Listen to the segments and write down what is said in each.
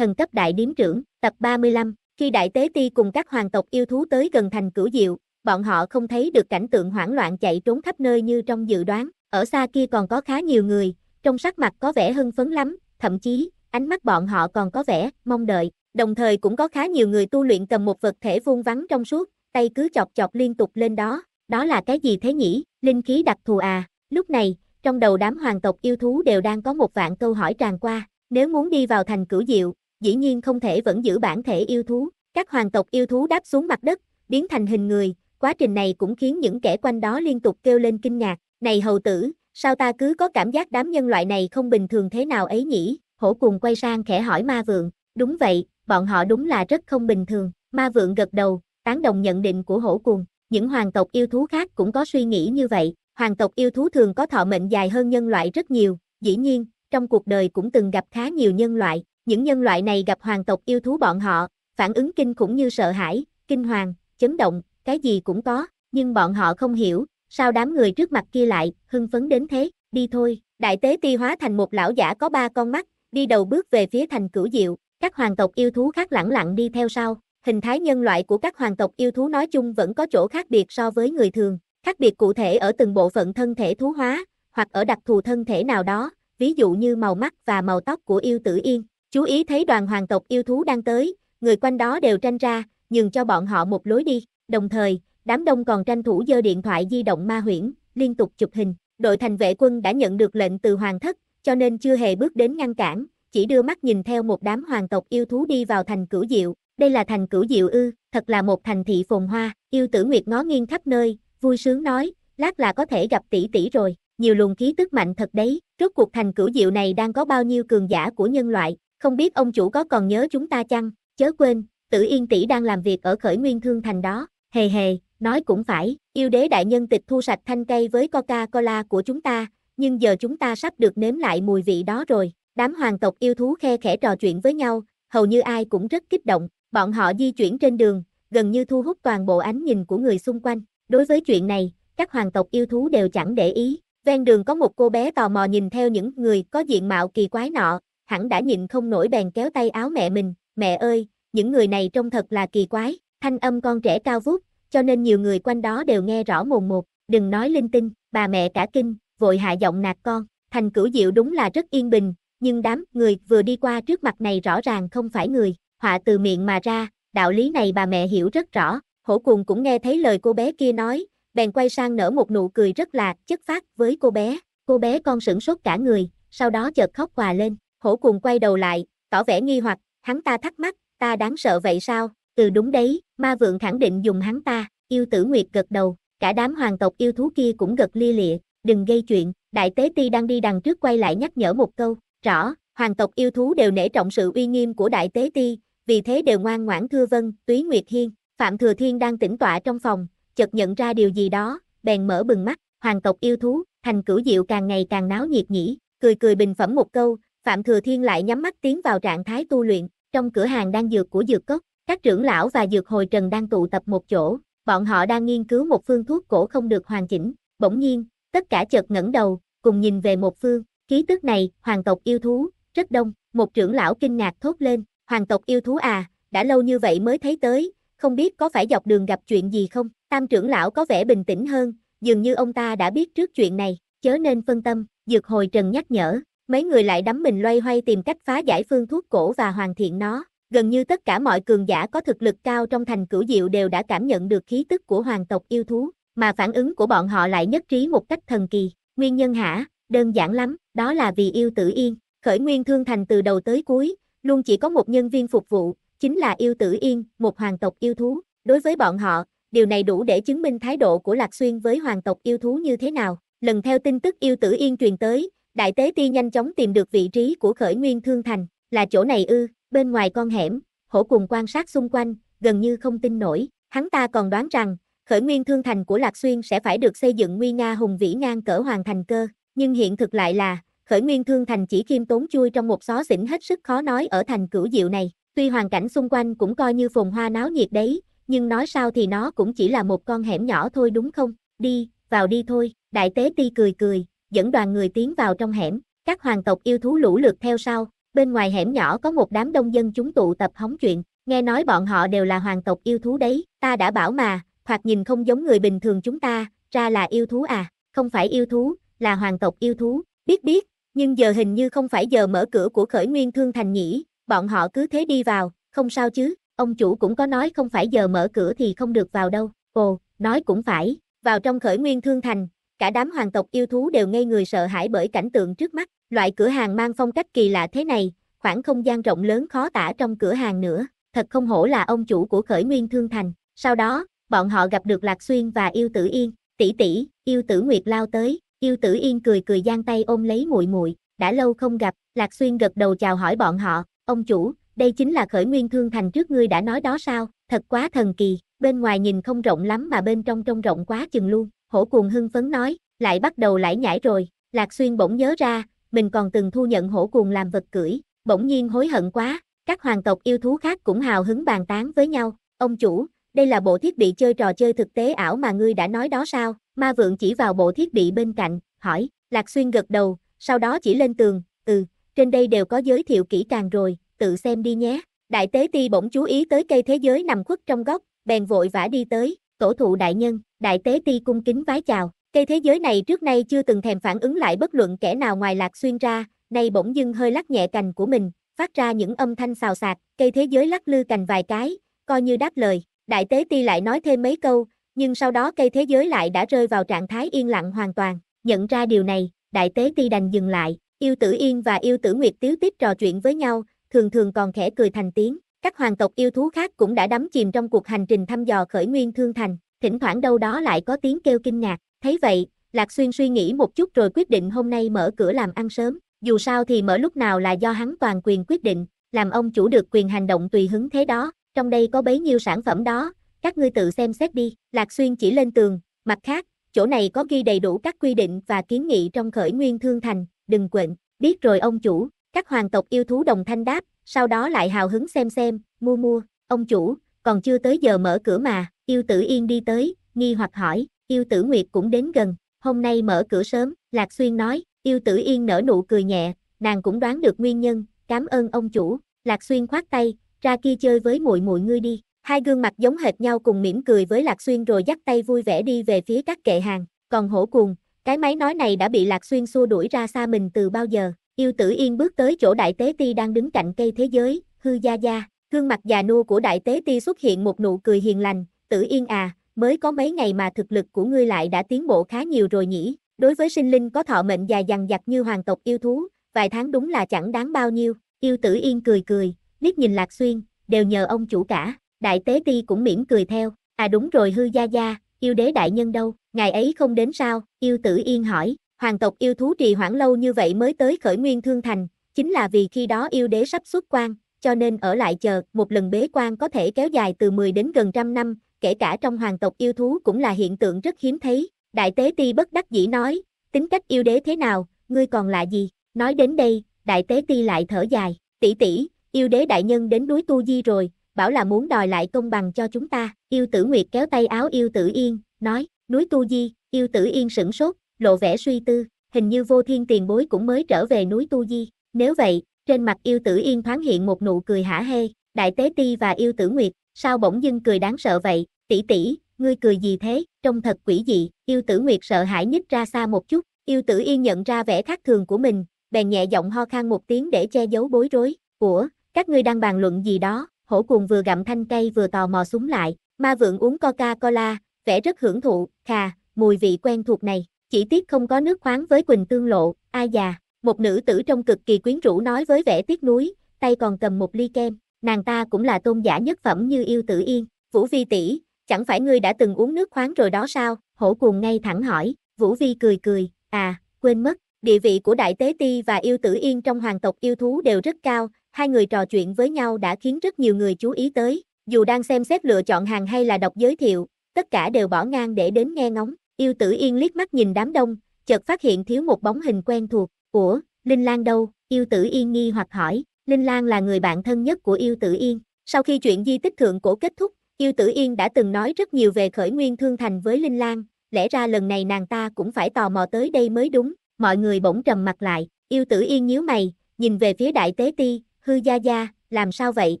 thần cấp đại điếm trưởng, tập 35. Khi đại tế ti cùng các hoàng tộc yêu thú tới gần thành cửu diệu, bọn họ không thấy được cảnh tượng hoảng loạn chạy trốn khắp nơi như trong dự đoán, ở xa kia còn có khá nhiều người, trong sắc mặt có vẻ hưng phấn lắm, thậm chí, ánh mắt bọn họ còn có vẻ mong đợi, đồng thời cũng có khá nhiều người tu luyện cầm một vật thể vuông vắng trong suốt, tay cứ chọc chọc liên tục lên đó, đó là cái gì thế nhỉ, linh khí đặc thù à, lúc này, trong đầu đám hoàng tộc yêu thú đều đang có một vạn câu hỏi tràn qua, nếu muốn đi vào thành cửu diệu, dĩ nhiên không thể vẫn giữ bản thể yêu thú. Các hoàng tộc yêu thú đáp xuống mặt đất, biến thành hình người, quá trình này cũng khiến những kẻ quanh đó liên tục kêu lên kinh ngạc. Này hầu tử, sao ta cứ có cảm giác đám nhân loại này không bình thường thế nào ấy nhỉ? Hổ cùng quay sang khẽ hỏi ma vượng. Đúng vậy, bọn họ đúng là rất không bình thường. Ma vượng gật đầu, tán đồng nhận định của hổ cùng. Những hoàng tộc yêu thú khác cũng có suy nghĩ như vậy. Hoàng tộc yêu thú thường có thọ mệnh dài hơn nhân loại rất nhiều. Dĩ nhiên, trong cuộc đời cũng từng gặp khá nhiều nhân loại, những nhân loại này gặp hoàng tộc yêu thú bọn họ, phản ứng kinh cũng như sợ hãi, kinh hoàng, chấn động, cái gì cũng có, nhưng bọn họ không hiểu, sao đám người trước mặt kia lại, hưng phấn đến thế, đi thôi, đại tế ti hóa thành một lão giả có ba con mắt, đi đầu bước về phía thành cửu diệu, các hoàng tộc yêu thú khác lẳng lặng đi theo sau, hình thái nhân loại của các hoàng tộc yêu thú nói chung vẫn có chỗ khác biệt so với người thường, khác biệt cụ thể ở từng bộ phận thân thể thú hóa, hoặc ở đặc thù thân thể nào đó, ví dụ như màu mắt và màu tóc của yêu tử yên, Chú ý thấy đoàn hoàng tộc yêu thú đang tới, người quanh đó đều tranh ra, nhường cho bọn họ một lối đi. Đồng thời, đám đông còn tranh thủ giơ điện thoại di động ma huyễn, liên tục chụp hình. Đội thành vệ quân đã nhận được lệnh từ hoàng thất, cho nên chưa hề bước đến ngăn cản, chỉ đưa mắt nhìn theo một đám hoàng tộc yêu thú đi vào thành cửu diệu. Đây là thành cửu diệu ư, thật là một thành thị phồn hoa, yêu tử nguyệt ngó nghiêng khắp nơi, vui sướng nói, lát là có thể gặp tỷ tỷ rồi, nhiều luồng khí tức mạnh thật đấy, rốt cuộc thành cửu diệu này đang có bao nhiêu cường giả của nhân loại, không biết ông chủ có còn nhớ chúng ta chăng? Chớ quên, Tử Yên tỷ đang làm việc ở Khởi Nguyên Thương Thành đó. Hề hề, nói cũng phải, yêu đế đại nhân tịch thu sạch thanh cây với Coca-Cola của chúng ta, nhưng giờ chúng ta sắp được nếm lại mùi vị đó rồi. Đám hoàng tộc yêu thú khe khẽ trò chuyện với nhau, hầu như ai cũng rất kích động, bọn họ di chuyển trên đường, gần như thu hút toàn bộ ánh nhìn của người xung quanh. Đối với chuyện này, các hoàng tộc yêu thú đều chẳng để ý. Ven đường có một cô bé tò mò nhìn theo những người có diện mạo kỳ quái nọ, hẳn đã nhịn không nổi bèn kéo tay áo mẹ mình, mẹ ơi, những người này trông thật là kỳ quái, thanh âm con trẻ cao vút, cho nên nhiều người quanh đó đều nghe rõ mồn một, đừng nói linh tinh, bà mẹ cả kinh, vội hạ giọng nạt con, thành cửu diệu đúng là rất yên bình, nhưng đám người vừa đi qua trước mặt này rõ ràng không phải người, họa từ miệng mà ra, đạo lý này bà mẹ hiểu rất rõ, hổ cùng cũng nghe thấy lời cô bé kia nói, bèn quay sang nở một nụ cười rất là chất phát với cô bé, cô bé con sửng sốt cả người, sau đó chợt khóc hòa lên, Hổ cùng quay đầu lại, tỏ vẻ nghi hoặc, hắn ta thắc mắc, ta đáng sợ vậy sao? Từ đúng đấy, ma vượng khẳng định dùng hắn ta, yêu tử nguyệt gật đầu, cả đám hoàng tộc yêu thú kia cũng gật lia lịa, đừng gây chuyện, đại tế ti đang đi đằng trước quay lại nhắc nhở một câu, rõ, hoàng tộc yêu thú đều nể trọng sự uy nghiêm của đại tế ti, vì thế đều ngoan ngoãn thưa vân, túy nguyệt hiên, Phạm Thừa Thiên đang tĩnh tọa trong phòng, chợt nhận ra điều gì đó, bèn mở bừng mắt, hoàng tộc yêu thú, thành cửu diệu càng ngày càng náo nhiệt nhỉ, cười cười bình phẩm một câu, Phạm Thừa Thiên lại nhắm mắt tiến vào trạng thái tu luyện, trong cửa hàng đang dược của dược cốc, các trưởng lão và dược hồi trần đang tụ tập một chỗ, bọn họ đang nghiên cứu một phương thuốc cổ không được hoàn chỉnh, bỗng nhiên, tất cả chợt ngẩng đầu, cùng nhìn về một phương, khí tức này, hoàng tộc yêu thú, rất đông, một trưởng lão kinh ngạc thốt lên, hoàng tộc yêu thú à, đã lâu như vậy mới thấy tới, không biết có phải dọc đường gặp chuyện gì không, tam trưởng lão có vẻ bình tĩnh hơn, dường như ông ta đã biết trước chuyện này, chớ nên phân tâm, dược hồi trần nhắc nhở, mấy người lại đắm mình loay hoay tìm cách phá giải phương thuốc cổ và hoàn thiện nó. Gần như tất cả mọi cường giả có thực lực cao trong thành cửu diệu đều đã cảm nhận được khí tức của hoàng tộc yêu thú, mà phản ứng của bọn họ lại nhất trí một cách thần kỳ. Nguyên nhân hả? Đơn giản lắm, đó là vì yêu tử yên. Khởi nguyên thương thành từ đầu tới cuối, luôn chỉ có một nhân viên phục vụ, chính là yêu tử yên, một hoàng tộc yêu thú. Đối với bọn họ, điều này đủ để chứng minh thái độ của Lạc Xuyên với hoàng tộc yêu thú như thế nào. Lần theo tin tức yêu tử yên truyền tới, Đại tế ti nhanh chóng tìm được vị trí của khởi nguyên thương thành, là chỗ này ư, bên ngoài con hẻm, hổ cùng quan sát xung quanh, gần như không tin nổi, hắn ta còn đoán rằng, khởi nguyên thương thành của Lạc Xuyên sẽ phải được xây dựng nguy nga hùng vĩ ngang cỡ hoàng thành cơ, nhưng hiện thực lại là, khởi nguyên thương thành chỉ kim tốn chui trong một xó xỉnh hết sức khó nói ở thành cửu diệu này, tuy hoàn cảnh xung quanh cũng coi như phồn hoa náo nhiệt đấy, nhưng nói sao thì nó cũng chỉ là một con hẻm nhỏ thôi đúng không, đi, vào đi thôi, đại tế ti cười cười, dẫn đoàn người tiến vào trong hẻm, các hoàng tộc yêu thú lũ lượt theo sau, bên ngoài hẻm nhỏ có một đám đông dân chúng tụ tập hóng chuyện, nghe nói bọn họ đều là hoàng tộc yêu thú đấy, ta đã bảo mà, hoặc nhìn không giống người bình thường chúng ta, ra là yêu thú à, không phải yêu thú, là hoàng tộc yêu thú, biết biết, nhưng giờ hình như không phải giờ mở cửa của khởi nguyên thương thành nhỉ, bọn họ cứ thế đi vào, không sao chứ, ông chủ cũng có nói không phải giờ mở cửa thì không được vào đâu, ồ, nói cũng phải, vào trong khởi nguyên thương thành, cả đám hoàng tộc yêu thú đều ngây người sợ hãi bởi cảnh tượng trước mắt, loại cửa hàng mang phong cách kỳ lạ thế này, khoảng không gian rộng lớn khó tả trong cửa hàng nữa, thật không hổ là ông chủ của khởi nguyên thương thành, sau đó, bọn họ gặp được Lạc Xuyên và yêu tử yên, tỷ tỷ, yêu tử Nguyệt lao tới, yêu tử yên cười cười giang tay ôm lấy muội muội đã lâu không gặp, Lạc Xuyên gật đầu chào hỏi bọn họ, ông chủ, đây chính là khởi nguyên thương thành trước ngươi đã nói đó sao, thật quá thần kỳ, bên ngoài nhìn không rộng lắm mà bên trong trông rộng quá chừng luôn, hổ cuồng hưng phấn nói, lại bắt đầu lải nhải rồi, Lạc Xuyên bỗng nhớ ra, mình còn từng thu nhận hổ cuồng làm vật cưỡi, bỗng nhiên hối hận quá, các hoàng tộc yêu thú khác cũng hào hứng bàn tán với nhau, ông chủ, đây là bộ thiết bị chơi trò chơi thực tế ảo mà ngươi đã nói đó sao, ma vượng chỉ vào bộ thiết bị bên cạnh, hỏi, Lạc Xuyên gật đầu, sau đó chỉ lên tường, ừ, trên đây đều có giới thiệu kỹ càng rồi, tự xem đi nhé, đại tế ti bỗng chú ý tới cây thế giới nằm khuất trong góc, bèn vội vã đi tới, tổ thụ đại nhân, Đại tế ti cung kính vái chào, cây thế giới này trước nay chưa từng thèm phản ứng lại bất luận kẻ nào ngoài lạc xuyên ra, nay bỗng dưng hơi lắc nhẹ cành của mình, phát ra những âm thanh xào xạc, cây thế giới lắc lư cành vài cái, coi như đáp lời, đại tế ti lại nói thêm mấy câu, nhưng sau đó cây thế giới lại đã rơi vào trạng thái yên lặng hoàn toàn, nhận ra điều này, đại tế ti đành dừng lại, yêu tử yên và yêu tử nguyệt tiếu tiếp trò chuyện với nhau, thường thường còn khẽ cười thành tiếng, các hoàng tộc yêu thú khác cũng đã đắm chìm trong cuộc hành trình thăm dò khởi nguyên thương thành, thỉnh thoảng đâu đó lại có tiếng kêu kinh ngạc, thấy vậy, Lạc Xuyên suy nghĩ một chút rồi quyết định hôm nay mở cửa làm ăn sớm, dù sao thì mở lúc nào là do hắn toàn quyền quyết định, làm ông chủ được quyền hành động tùy hứng thế đó, trong đây có bấy nhiêu sản phẩm đó, các ngươi tự xem xét đi, Lạc Xuyên chỉ lên tường, mặt khác, chỗ này có ghi đầy đủ các quy định và kiến nghị trong khởi nguyên thương thành, đừng quên, biết rồi ông chủ, các hoàng tộc yêu thú đồng thanh đáp, sau đó lại hào hứng xem xem, mua mua, ông chủ, còn chưa tới giờ mở cửa mà, Yêu tử yên đi tới, nghi hoặc hỏi, yêu tử nguyệt cũng đến gần, hôm nay mở cửa sớm, Lạc Xuyên nói, yêu tử yên nở nụ cười nhẹ, nàng cũng đoán được nguyên nhân, cảm ơn ông chủ, Lạc Xuyên khoát tay, ra kia chơi với muội muội ngươi đi. Hai gương mặt giống hệt nhau cùng mỉm cười với Lạc Xuyên rồi dắt tay vui vẻ đi về phía các kệ hàng, còn hổ cuồng, cái máy nói này đã bị Lạc Xuyên xua đuổi ra xa mình từ bao giờ. Yêu tử yên bước tới chỗ đại tế ti đang đứng cạnh cây thế giới, hư gia gia, gương mặt già nua của đại tế ti xuất hiện một nụ cười hiền lành, tử yên à, mới có mấy ngày mà thực lực của ngươi lại đã tiến bộ khá nhiều rồi nhỉ, đối với sinh linh có thọ mệnh dài dằng dặc như hoàng tộc yêu thú, vài tháng đúng là chẳng đáng bao nhiêu, yêu tử yên cười cười, liếc nhìn lạc xuyên, đều nhờ ông chủ cả, đại tế ti cũng mỉm cười theo, à đúng rồi hư gia gia, yêu đế đại nhân đâu, ngày ấy không đến sao, yêu tử yên hỏi, hoàng tộc yêu thú trì hoãn lâu như vậy mới tới khởi nguyên thương thành, chính là vì khi đó yêu đế sắp xuất quan, cho nên ở lại chờ, một lần bế quan có thể kéo dài từ 10 đến gần trăm năm, kể cả trong hoàng tộc yêu thú cũng là hiện tượng rất hiếm thấy. Đại tế ti bất đắc dĩ nói, tính cách yêu đế thế nào, ngươi còn lạ gì? Nói đến đây, đại tế ti lại thở dài, tỷ tỷ, yêu đế đại nhân đến núi Tu Di rồi, bảo là muốn đòi lại công bằng cho chúng ta. Yêu tử Nguyệt kéo tay áo yêu tử Yên, nói, núi Tu Di, yêu tử Yên sửng sốt, lộ vẻ suy tư, hình như vô thiên tiền bối cũng mới trở về núi Tu Di. Nếu vậy, trên mặt yêu tử Yên thoáng hiện một nụ cười hả hê, đại tế ti và yêu tử Nguyệt Sao bỗng dưng cười đáng sợ vậy, tỷ tỷ, ngươi cười gì thế, trông thật quỷ dị, yêu tử nguyệt sợ hãi nhích ra xa một chút, yêu tử yên nhận ra vẻ khác thường của mình, bèn nhẹ giọng ho khan một tiếng để che giấu bối rối, của, các ngươi đang bàn luận gì đó, hổ cuồng vừa gặm thanh cây vừa tò mò súng lại, ma vượng uống Coca-Cola, vẻ rất hưởng thụ, khà, mùi vị quen thuộc này, chỉ tiếc không có nước khoáng với Quỳnh Tương Lộ, ai già, một nữ tử trông cực kỳ quyến rũ nói với vẻ tiếc nuối, tay còn cầm một ly kem, nàng ta cũng là tôn giả nhất phẩm như yêu tử yên, Vũ Vi tỷ, chẳng phải ngươi đã từng uống nước khoáng rồi đó sao, hổ cuồng ngay thẳng hỏi, Vũ Vi cười cười, à, quên mất, địa vị của Đại Tế Ti và yêu tử yên trong hoàng tộc yêu thú đều rất cao, hai người trò chuyện với nhau đã khiến rất nhiều người chú ý tới, dù đang xem xét lựa chọn hàng hay là đọc giới thiệu, tất cả đều bỏ ngang để đến nghe ngóng, yêu tử yên liếc mắt nhìn đám đông, chợt phát hiện thiếu một bóng hình quen thuộc, của Linh Lan đâu, yêu tử yên nghi hoặc hỏi, Linh Lan là người bạn thân nhất của Yêu Tử Yên. Sau khi chuyện di tích thượng cổ kết thúc, Yêu Tử Yên đã từng nói rất nhiều về khởi nguyên thương thành với Linh Lan, lẽ ra lần này nàng ta cũng phải tò mò tới đây mới đúng. Mọi người bỗng trầm mặt lại, Yêu Tử Yên nhíu mày, nhìn về phía Đại Tế Ti, hư gia gia, làm sao vậy,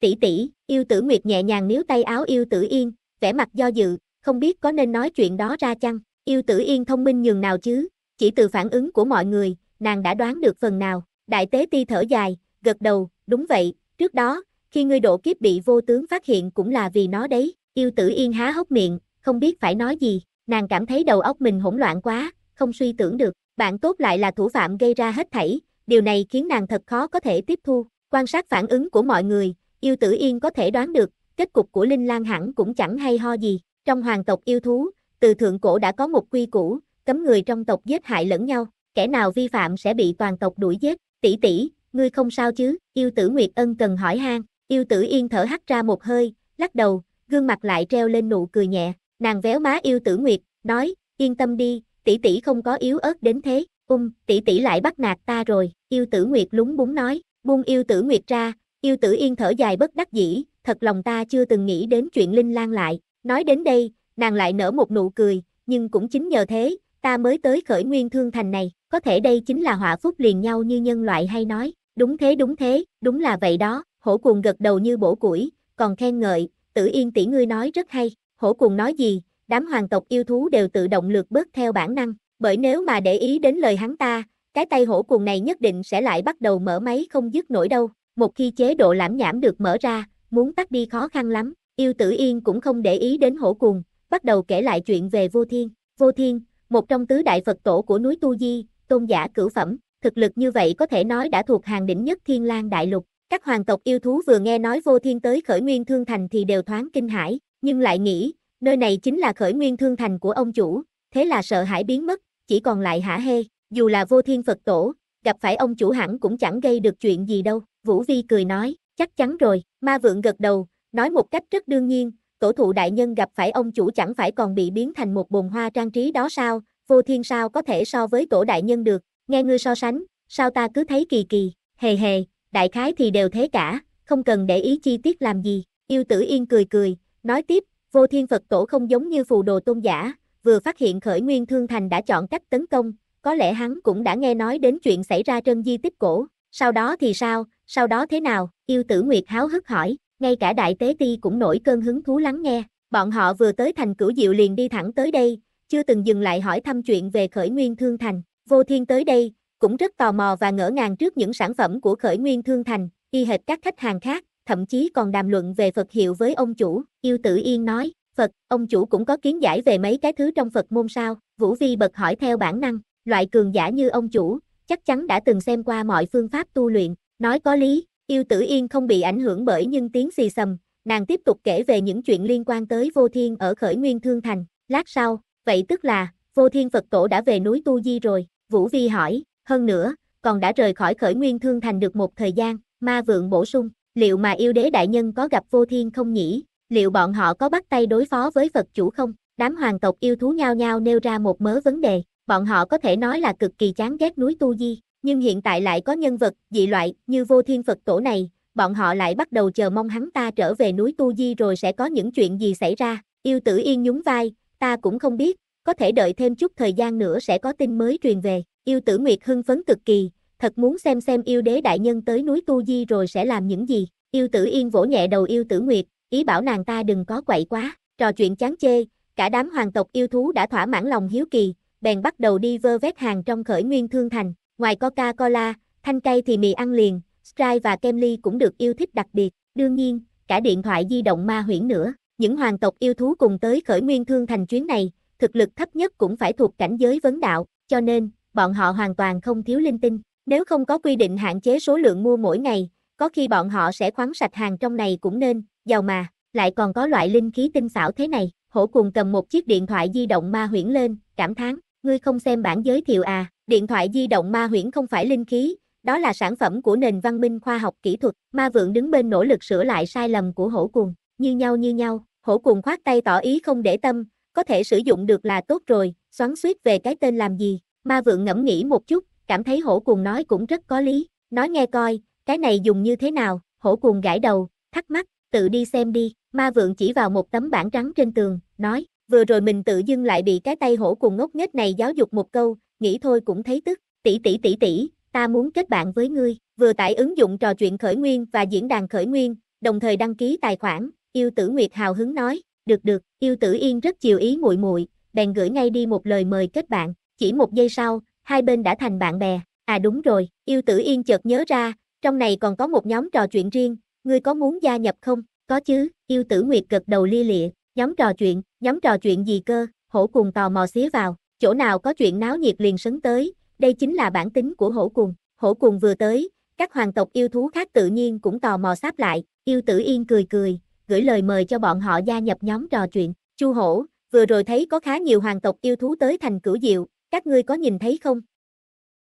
tỷ tỷ, Yêu Tử Nguyệt nhẹ nhàng níu tay áo Yêu Tử Yên, vẻ mặt do dự, không biết có nên nói chuyện đó ra chăng, Yêu Tử Yên thông minh nhường nào chứ, chỉ từ phản ứng của mọi người, nàng đã đoán được phần nào, Đại Tế Ti thở dài, gật đầu, đúng vậy, trước đó, khi ngươi độ kiếp bị vô tướng phát hiện cũng là vì nó đấy, yêu tử yên há hốc miệng, không biết phải nói gì, nàng cảm thấy đầu óc mình hỗn loạn quá, không suy tưởng được, bạn tốt lại là thủ phạm gây ra hết thảy, điều này khiến nàng thật khó có thể tiếp thu, quan sát phản ứng của mọi người, yêu tử yên có thể đoán được, kết cục của Linh Lan hẳn cũng chẳng hay ho gì, trong hoàng tộc yêu thú, từ thượng cổ đã có một quy củ, cấm người trong tộc giết hại lẫn nhau, kẻ nào vi phạm sẽ bị toàn tộc đuổi giết, tỷ tỷ, ngươi không sao chứ, yêu tử Nguyệt Ân cần hỏi han, yêu tử Yên thở hắt ra một hơi, lắc đầu, gương mặt lại treo lên nụ cười nhẹ, nàng véo má yêu tử Nguyệt, nói, yên tâm đi, tỷ tỷ không có yếu ớt đến thế, ung, tỷ tỷ lại bắt nạt ta rồi, yêu tử Nguyệt lúng búng nói, buông yêu tử Nguyệt ra, yêu tử Yên thở dài bất đắc dĩ, thật lòng ta chưa từng nghĩ đến chuyện Linh Lan lại, nói đến đây, nàng lại nở một nụ cười, nhưng cũng chính nhờ thế, ta mới tới khởi nguyên thương thành này, có thể đây chính là họa phúc liền nhau như nhân loại hay nói, đúng thế đúng thế, đúng là vậy đó, hổ cùng gật đầu như bổ củi, còn khen ngợi, tử yên tỷ ngươi nói rất hay, hổ cùng nói gì, đám hoàng tộc yêu thú đều tự động lượt bớt theo bản năng, bởi nếu mà để ý đến lời hắn ta, cái tay hổ cùng này nhất định sẽ lại bắt đầu mở máy không dứt nổi đâu, một khi chế độ lãm nhảm được mở ra, muốn tắt đi khó khăn lắm, yêu tử yên cũng không để ý đến hổ cùng, bắt đầu kể lại chuyện về vô thiên, vô thiên, một trong tứ đại Phật tổ của núi Tu Di, tôn giả cửu phẩm, thực lực như vậy có thể nói đã thuộc hàng đỉnh nhất Thiên Lang Đại Lục. Các hoàng tộc yêu thú vừa nghe nói vô thiên tới khởi nguyên thương thành thì đều thoáng kinh hãi, nhưng lại nghĩ, nơi này chính là khởi nguyên thương thành của ông chủ, thế là sợ hãi biến mất, chỉ còn lại hả hê, dù là vô thiên Phật tổ, gặp phải ông chủ hẳn cũng chẳng gây được chuyện gì đâu, Vũ Vi cười nói, chắc chắn rồi, ma vượng gật đầu, nói một cách rất đương nhiên, tổ thụ đại nhân gặp phải ông chủ chẳng phải còn bị biến thành một bồn hoa trang trí đó sao, vô thiên sao có thể so với tổ đại nhân được, nghe ngươi so sánh, sao ta cứ thấy kỳ kỳ, hề hề, đại khái thì đều thế cả, không cần để ý chi tiết làm gì, yêu tử yên cười cười, nói tiếp, vô thiên Phật tổ không giống như phù đồ tôn giả, vừa phát hiện khởi nguyên thương thành đã chọn cách tấn công, có lẽ hắn cũng đã nghe nói đến chuyện xảy ra trên di tích cổ, sau đó thì sao, sau đó thế nào, yêu tử Nguyệt háo hức hỏi, ngay cả đại tế ti cũng nổi cơn hứng thú lắng nghe, bọn họ vừa tới thành cửu diệu liền đi thẳng tới đây, chưa từng dừng lại hỏi thăm chuyện về khởi nguyên thương thành, vô thiên tới đây, cũng rất tò mò và ngỡ ngàng trước những sản phẩm của khởi nguyên thương thành, y hệt các khách hàng khác, thậm chí còn đàm luận về Phật hiệu với ông chủ, yêu tử yên nói, Phật, ông chủ cũng có kiến giải về mấy cái thứ trong Phật môn sao, Vũ Vi bật hỏi theo bản năng, loại cường giả như ông chủ, chắc chắn đã từng xem qua mọi phương pháp tu luyện, nói có lý, Yêu tử yên không bị ảnh hưởng bởi những tiếng xì sầm, nàng tiếp tục kể về những chuyện liên quan tới vô thiên ở khởi nguyên thương thành. Lát sau, vậy tức là, vô thiên Phật tổ đã về núi Tu Di rồi, Vũ Vi hỏi, hơn nữa, còn đã rời khỏi khởi nguyên thương thành được một thời gian, ma vượng bổ sung, liệu mà yêu đế đại nhân có gặp vô thiên không nhỉ, liệu bọn họ có bắt tay đối phó với Phật chủ không? Đám hoàng tộc yêu thú nhao nhau nêu ra một mớ vấn đề, bọn họ có thể nói là cực kỳ chán ghét núi Tu Di, nhưng hiện tại lại có nhân vật, dị loại, như vô thiên Phật tổ này, bọn họ lại bắt đầu chờ mong hắn ta trở về núi Tu Di rồi sẽ có những chuyện gì xảy ra. Yêu tử yên nhún vai, ta cũng không biết, có thể đợi thêm chút thời gian nữa sẽ có tin mới truyền về. Yêu tử Nguyệt hưng phấn cực kỳ, thật muốn xem xem yêu đế đại nhân tới núi Tu Di rồi sẽ làm những gì. Yêu tử yên vỗ nhẹ đầu yêu tử Nguyệt, ý bảo nàng ta đừng có quậy quá, trò chuyện chán chê, cả đám hoàng tộc yêu thú đã thỏa mãn lòng hiếu kỳ, bèn bắt đầu đi vơ vét hàng trong khởi nguyên thương thành. Ngoài Coca-Cola, thanh cây thì mì ăn liền, Sprite và kem ly cũng được yêu thích đặc biệt. Đương nhiên, cả điện thoại di động ma huyễn nữa. Những hoàng tộc yêu thú cùng tới khởi nguyên thương thành chuyến này, thực lực thấp nhất cũng phải thuộc cảnh giới vấn đạo, cho nên, bọn họ hoàn toàn không thiếu linh tinh. Nếu không có quy định hạn chế số lượng mua mỗi ngày, có khi bọn họ sẽ khoáng sạch hàng trong này cũng nên, giàu mà, lại còn có loại linh khí tinh xảo thế này. Hổ cùng cầm một chiếc điện thoại di động ma huyễn lên, cảm thán, Ngươi không xem bản giới thiệu à, điện thoại di động ma huyễn không phải linh khí, đó là sản phẩm của nền văn minh khoa học kỹ thuật, ma vượng đứng bên nỗ lực sửa lại sai lầm của hổ cuồng, như nhau như nhau, hổ cuồng khoát tay tỏ ý không để tâm, có thể sử dụng được là tốt rồi, xoắn suýt về cái tên làm gì, ma vượng ngẫm nghĩ một chút, cảm thấy hổ cuồng nói cũng rất có lý, nói nghe coi, cái này dùng như thế nào, hổ cuồng gãi đầu, thắc mắc, tự đi xem đi, ma vượng chỉ vào một tấm bảng trắng trên tường, nói, vừa rồi mình tự dưng lại bị cái tay hổ cùng ngốc nghếch này giáo dục một câu, nghĩ thôi cũng thấy tức, tỷ tỷ tỷ tỷ, ta muốn kết bạn với ngươi, vừa tải ứng dụng trò chuyện khởi nguyên và diễn đàn khởi nguyên, đồng thời đăng ký tài khoản, yêu tử Nguyệt hào hứng nói, được được, yêu tử Yên rất chiều ý muội muội, bèn gửi ngay đi một lời mời kết bạn, chỉ một giây sau, hai bên đã thành bạn bè, à đúng rồi, yêu tử Yên chợt nhớ ra, trong này còn có một nhóm trò chuyện riêng, ngươi có muốn gia nhập không, có chứ, yêu tử Nguyệt gật đầu lia lịa, Nhóm trò chuyện, nhóm trò chuyện gì cơ, hổ cùng tò mò xía vào, chỗ nào có chuyện náo nhiệt liền sấn tới, đây chính là bản tính của hổ cùng. Hổ cùng vừa tới, các hoàng tộc yêu thú khác tự nhiên cũng tò mò sáp lại, yêu tử yên cười cười, gửi lời mời cho bọn họ gia nhập nhóm trò chuyện. Chu hổ, vừa rồi thấy có khá nhiều hoàng tộc yêu thú tới thành cửu diệu, các ngươi có nhìn thấy không?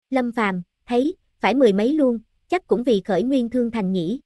Lâm Phàm, thấy, phải mười mấy luôn, chắc cũng vì khởi nguyên thương thành nhỉ.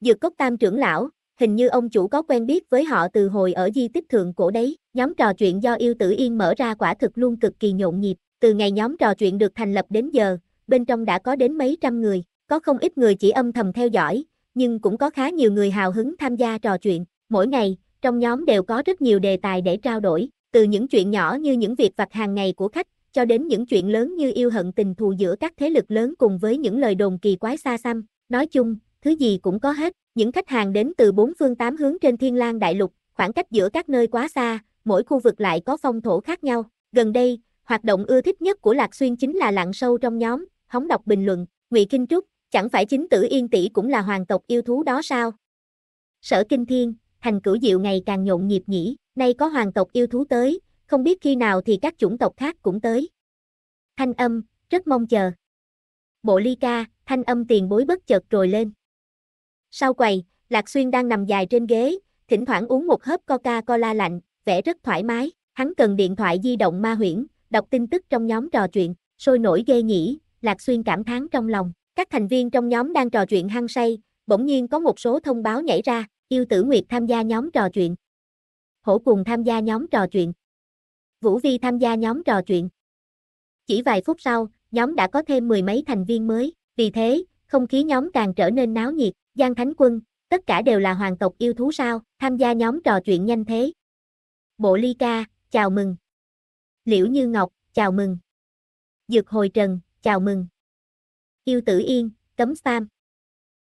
Dược cốc tam trưởng lão, hình như ông chủ có quen biết với họ từ hồi ở di tích thượng cổ đấy. Nhóm trò chuyện do Yêu Tử Yên mở ra quả thực luôn cực kỳ nhộn nhịp, từ ngày nhóm trò chuyện được thành lập đến giờ, bên trong đã có đến mấy trăm người, có không ít người chỉ âm thầm theo dõi, nhưng cũng có khá nhiều người hào hứng tham gia trò chuyện. Mỗi ngày, trong nhóm đều có rất nhiều đề tài để trao đổi, từ những chuyện nhỏ như những việc vặt hàng ngày của khách, cho đến những chuyện lớn như yêu hận tình thù giữa các thế lực lớn cùng với những lời đồn kỳ quái xa xăm. Nói chung, thứ gì cũng có hết. Những khách hàng đến từ bốn phương tám hướng trên Thiên Lang đại lục, khoảng cách giữa các nơi quá xa, mỗi khu vực lại có phong thổ khác nhau. Gần đây, hoạt động ưa thích nhất của Lạc Xuyên chính là lặn sâu trong nhóm, hóng đọc bình luận, Ngụy Kinh Trúc, chẳng phải chính tử Yên tỷ cũng là hoàng tộc yêu thú đó sao? Sở Kinh Thiên, thành cửu diệu ngày càng nhộn nhịp nhỉ, nay có hoàng tộc yêu thú tới, không biết khi nào thì các chủng tộc khác cũng tới. Thanh âm, rất mong chờ. Bộ ly ca, thanh âm tiền bối bất chợt rồi lên. Sau quầy, Lạc Xuyên đang nằm dài trên ghế, thỉnh thoảng uống một hớp Coca-Cola lạnh, vẻ rất thoải mái. Hắn cần điện thoại di động ma huyễn, đọc tin tức trong nhóm trò chuyện, sôi nổi ghê nhỉ, Lạc Xuyên cảm thán trong lòng. Các thành viên trong nhóm đang trò chuyện hăng say, bỗng nhiên có một số thông báo nhảy ra, yêu tử Nguyệt tham gia nhóm trò chuyện. Hổ cùng tham gia nhóm trò chuyện. Vũ Vi tham gia nhóm trò chuyện. Chỉ vài phút sau, nhóm đã có thêm mười mấy thành viên mới, vì thế, không khí nhóm càng trở nên náo nhiệt, Giang Thánh Quân, tất cả đều là hoàng tộc yêu thú sao, tham gia nhóm trò chuyện nhanh thế. Bộ Ly Ca, chào mừng. Liễu Như Ngọc, chào mừng. Dược Hồi Trần, chào mừng. Yêu Tử Yên, cấm spam.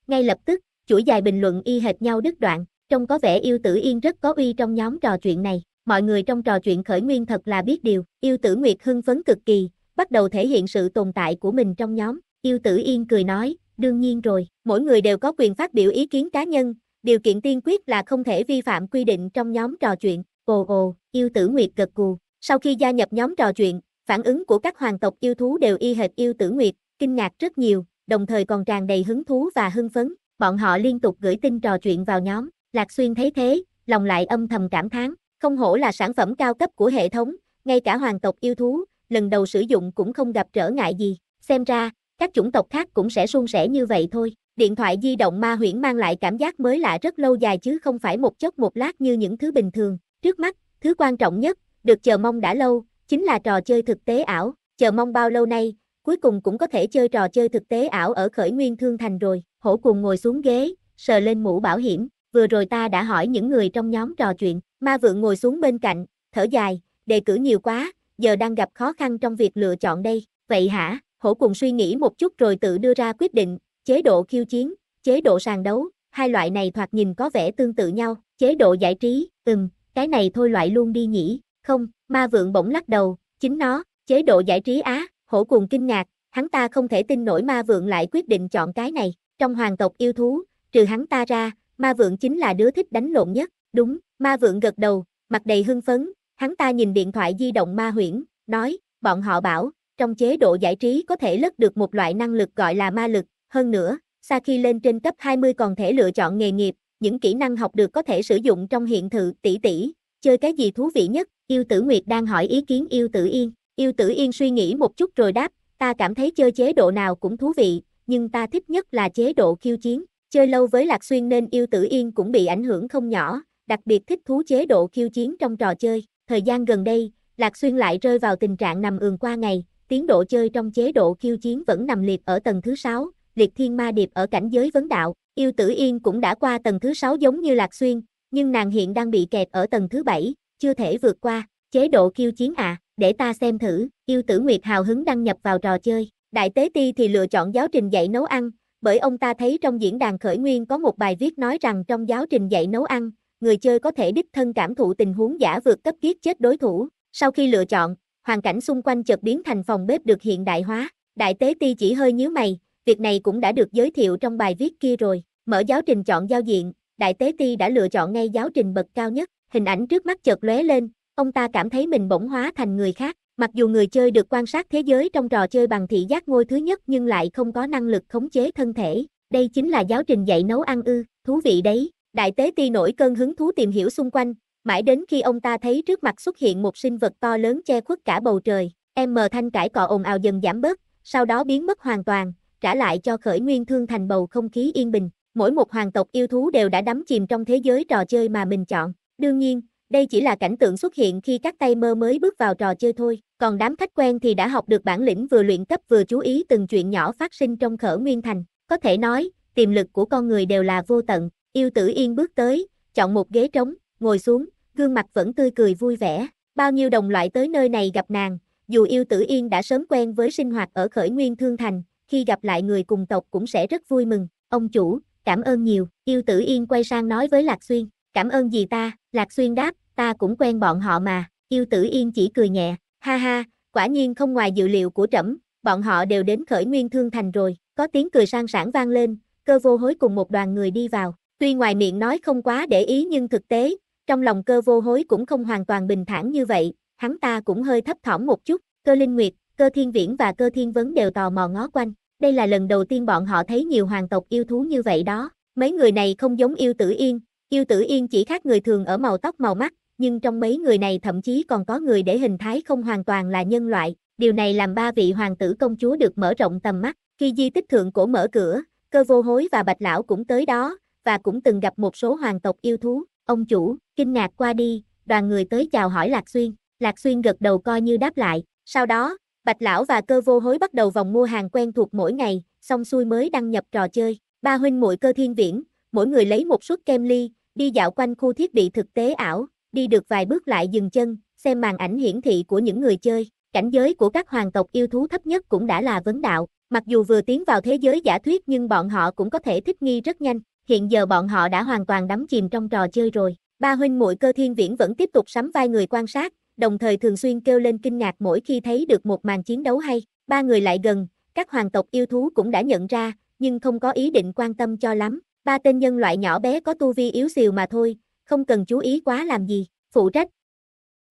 Ngay lập tức, chuỗi dài bình luận y hệt nhau đứt đoạn, trông có vẻ Yêu Tử Yên rất có uy trong nhóm trò chuyện này. Mọi người trong trò chuyện khởi nguyên thật là biết điều, Yêu Tử Nguyệt hưng phấn cực kỳ, bắt đầu thể hiện sự tồn tại của mình trong nhóm. Yêu Tử Yên cười nói, Đương nhiên rồi, mỗi người đều có quyền phát biểu ý kiến cá nhân, điều kiện tiên quyết là không thể vi phạm quy định trong nhóm trò chuyện. Ồ ồ, yêu tử nguyệt gật cù. Sau khi gia nhập nhóm trò chuyện, phản ứng của các hoàng tộc yêu thú đều y hệt yêu tử nguyệt, kinh ngạc rất nhiều, đồng thời còn tràn đầy hứng thú và hưng phấn. Bọn họ liên tục gửi tin trò chuyện vào nhóm, Lạc Xuyên thấy thế, lòng lại âm thầm cảm thán, không hổ là sản phẩm cao cấp của hệ thống, ngay cả hoàng tộc yêu thú, lần đầu sử dụng cũng không gặp trở ngại gì. Xem ra, các chủng tộc khác cũng sẽ suôn sẻ như vậy thôi. Điện thoại di động ma huyễn mang lại cảm giác mới lạ rất lâu dài chứ không phải một chốc một lát như những thứ bình thường. Trước mắt, thứ quan trọng nhất, được chờ mong đã lâu, chính là trò chơi thực tế ảo. Chờ mong bao lâu nay, cuối cùng cũng có thể chơi trò chơi thực tế ảo ở khởi nguyên thương thành rồi. Hổ cùng ngồi xuống ghế, sờ lên mũ bảo hiểm. Vừa rồi ta đã hỏi những người trong nhóm trò chuyện, ma vượng ngồi xuống bên cạnh, thở dài, đề cử nhiều quá, giờ đang gặp khó khăn trong việc lựa chọn đây. Vậy hả? hổ cùng suy nghĩ một chút rồi tự đưa ra quyết định, chế độ khiêu chiến, chế độ sàng đấu, hai loại này thoạt nhìn có vẻ tương tự nhau, chế độ giải trí, ừm, cái này thôi loại luôn đi nhỉ, không, ma vượng bỗng lắc đầu, chính nó, chế độ giải trí á, hổ cùng kinh ngạc, hắn ta không thể tin nổi ma vượng lại quyết định chọn cái này, trong hoàng tộc yêu thú, trừ hắn ta ra, ma vượng chính là đứa thích đánh lộn nhất, đúng, ma vượng gật đầu, mặt đầy hưng phấn, hắn ta nhìn điện thoại di động ma huyễn, nói, bọn họ bảo, trong chế độ giải trí có thể lất được một loại năng lực gọi là ma lực, hơn nữa, sau khi lên trên cấp 20 còn thể lựa chọn nghề nghiệp, những kỹ năng học được có thể sử dụng trong hiện thự tỷ tỷ, chơi cái gì thú vị nhất, yêu tử Nguyệt đang hỏi ý kiến yêu tử Yên, yêu tử Yên suy nghĩ một chút rồi đáp, ta cảm thấy chơi chế độ nào cũng thú vị, nhưng ta thích nhất là chế độ khiêu chiến, chơi lâu với Lạc Xuyên nên yêu tử Yên cũng bị ảnh hưởng không nhỏ, đặc biệt thích thú chế độ khiêu chiến trong trò chơi, thời gian gần đây, Lạc Xuyên lại rơi vào tình trạng nằm ườn qua ngày, tiến độ chơi trong chế độ khiêu chiến vẫn nằm liệt ở tầng thứ 6, liệt thiên ma điệp ở cảnh giới vấn đạo, yêu tử yên cũng đã qua tầng thứ 6 giống như Lạc Xuyên, nhưng nàng hiện đang bị kẹt ở tầng thứ 7, chưa thể vượt qua, chế độ khiêu chiến à, để ta xem thử, yêu tử Nguyệt hào hứng đăng nhập vào trò chơi, đại tế ti thì lựa chọn giáo trình dạy nấu ăn, bởi ông ta thấy trong diễn đàn khởi nguyên có một bài viết nói rằng trong giáo trình dạy nấu ăn, người chơi có thể đích thân cảm thụ tình huống giả vượt cấp giết chết đối thủ, sau khi lựa chọn, hoàn cảnh xung quanh chợt biến thành phòng bếp được hiện đại hóa. Đại tế ti chỉ hơi nhíu mày, việc này cũng đã được giới thiệu trong bài viết kia rồi. Mở giáo trình chọn giao diện, đại tế ti đã lựa chọn ngay giáo trình bậc cao nhất. Hình ảnh trước mắt chợt lóe lên, ông ta cảm thấy mình bỗng hóa thành người khác. Mặc dù người chơi được quan sát thế giới trong trò chơi bằng thị giác ngôi thứ nhất nhưng lại không có năng lực khống chế thân thể. Đây chính là giáo trình dạy nấu ăn ư, thú vị đấy. Đại tế ti nổi cơn hứng thú tìm hiểu xung quanh, Mãi đến khi ông ta thấy trước mặt xuất hiện một sinh vật to lớn che khuất cả bầu trời, em mờ thanh cải cọ ồn ào dần giảm bớt, sau đó biến mất hoàn toàn, trả lại cho khởi nguyên thương thành bầu không khí yên bình. Mỗi một hoàng tộc yêu thú đều đã đắm chìm trong thế giới trò chơi mà mình chọn. Đương nhiên, đây chỉ là cảnh tượng xuất hiện khi các tay mơ mới bước vào trò chơi thôi, còn đám khách quen thì đã học được bản lĩnh vừa luyện cấp vừa chú ý từng chuyện nhỏ phát sinh trong khởi nguyên thành. Có thể nói, tiềm lực của con người đều là vô tận, yêu tử yên bước tới, chọn một ghế trống, ngồi xuống, gương mặt vẫn tươi cười vui vẻ. Bao nhiêu đồng loại tới nơi này gặp nàng, dù yêu tử yên đã sớm quen với sinh hoạt ở khởi nguyên thương thành, khi gặp lại người cùng tộc cũng sẽ rất vui mừng. Ông chủ, cảm ơn nhiều, yêu tử yên quay sang nói với Lạc Xuyên, cảm ơn gì ta, Lạc Xuyên đáp, ta cũng quen bọn họ mà, yêu tử yên chỉ cười nhẹ, ha ha, quả nhiên không ngoài dự liệu của trẫm, bọn họ đều đến khởi nguyên thương thành rồi, có tiếng cười sang sảng vang lên, cơ vô hối cùng một đoàn người đi vào, tuy ngoài miệng nói không quá để ý nhưng thực tế, trong lòng cơ vô hối cũng không hoàn toàn bình thản như vậy, hắn ta cũng hơi thấp thỏm một chút, cơ linh nguyệt, cơ thiên viễn và cơ thiên vấn đều tò mò ngó quanh, đây là lần đầu tiên bọn họ thấy nhiều hoàng tộc yêu thú như vậy đó, mấy người này không giống yêu tử yên, yêu tử yên chỉ khác người thường ở màu tóc màu mắt, nhưng trong mấy người này thậm chí còn có người để hình thái không hoàn toàn là nhân loại, điều này làm ba vị hoàng tử công chúa được mở rộng tầm mắt, khi di tích thượng cổ mở cửa, cơ vô hối và bạch lão cũng tới đó, và cũng từng gặp một số hoàng tộc yêu thú, Ông chủ, kinh ngạc qua đi, đoàn người tới chào hỏi Lạc Xuyên, Lạc Xuyên gật đầu coi như đáp lại, sau đó, Bạch Lão và cơ vô hối bắt đầu vòng mua hàng quen thuộc mỗi ngày, xong xuôi mới đăng nhập trò chơi, ba huynh muội cơ thiên viễn, mỗi người lấy một suất kem ly, đi dạo quanh khu thiết bị thực tế ảo, đi được vài bước lại dừng chân, xem màn ảnh hiển thị của những người chơi, cảnh giới của các hoàng tộc yêu thú thấp nhất cũng đã là vấn đạo, mặc dù vừa tiến vào thế giới giả thuyết nhưng bọn họ cũng có thể thích nghi rất nhanh, hiện giờ bọn họ đã hoàn toàn đắm chìm trong trò chơi rồi. Ba huynh muội cơ thiên viễn vẫn tiếp tục sắm vai người quan sát, đồng thời thường xuyên kêu lên kinh ngạc mỗi khi thấy được một màn chiến đấu hay. Ba người lại gần, các hoàng tộc yêu thú cũng đã nhận ra, nhưng không có ý định quan tâm cho lắm. Ba tên nhân loại nhỏ bé có tu vi yếu xìu mà thôi, không cần chú ý quá làm gì, phụ trách.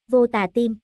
Vô tà tim.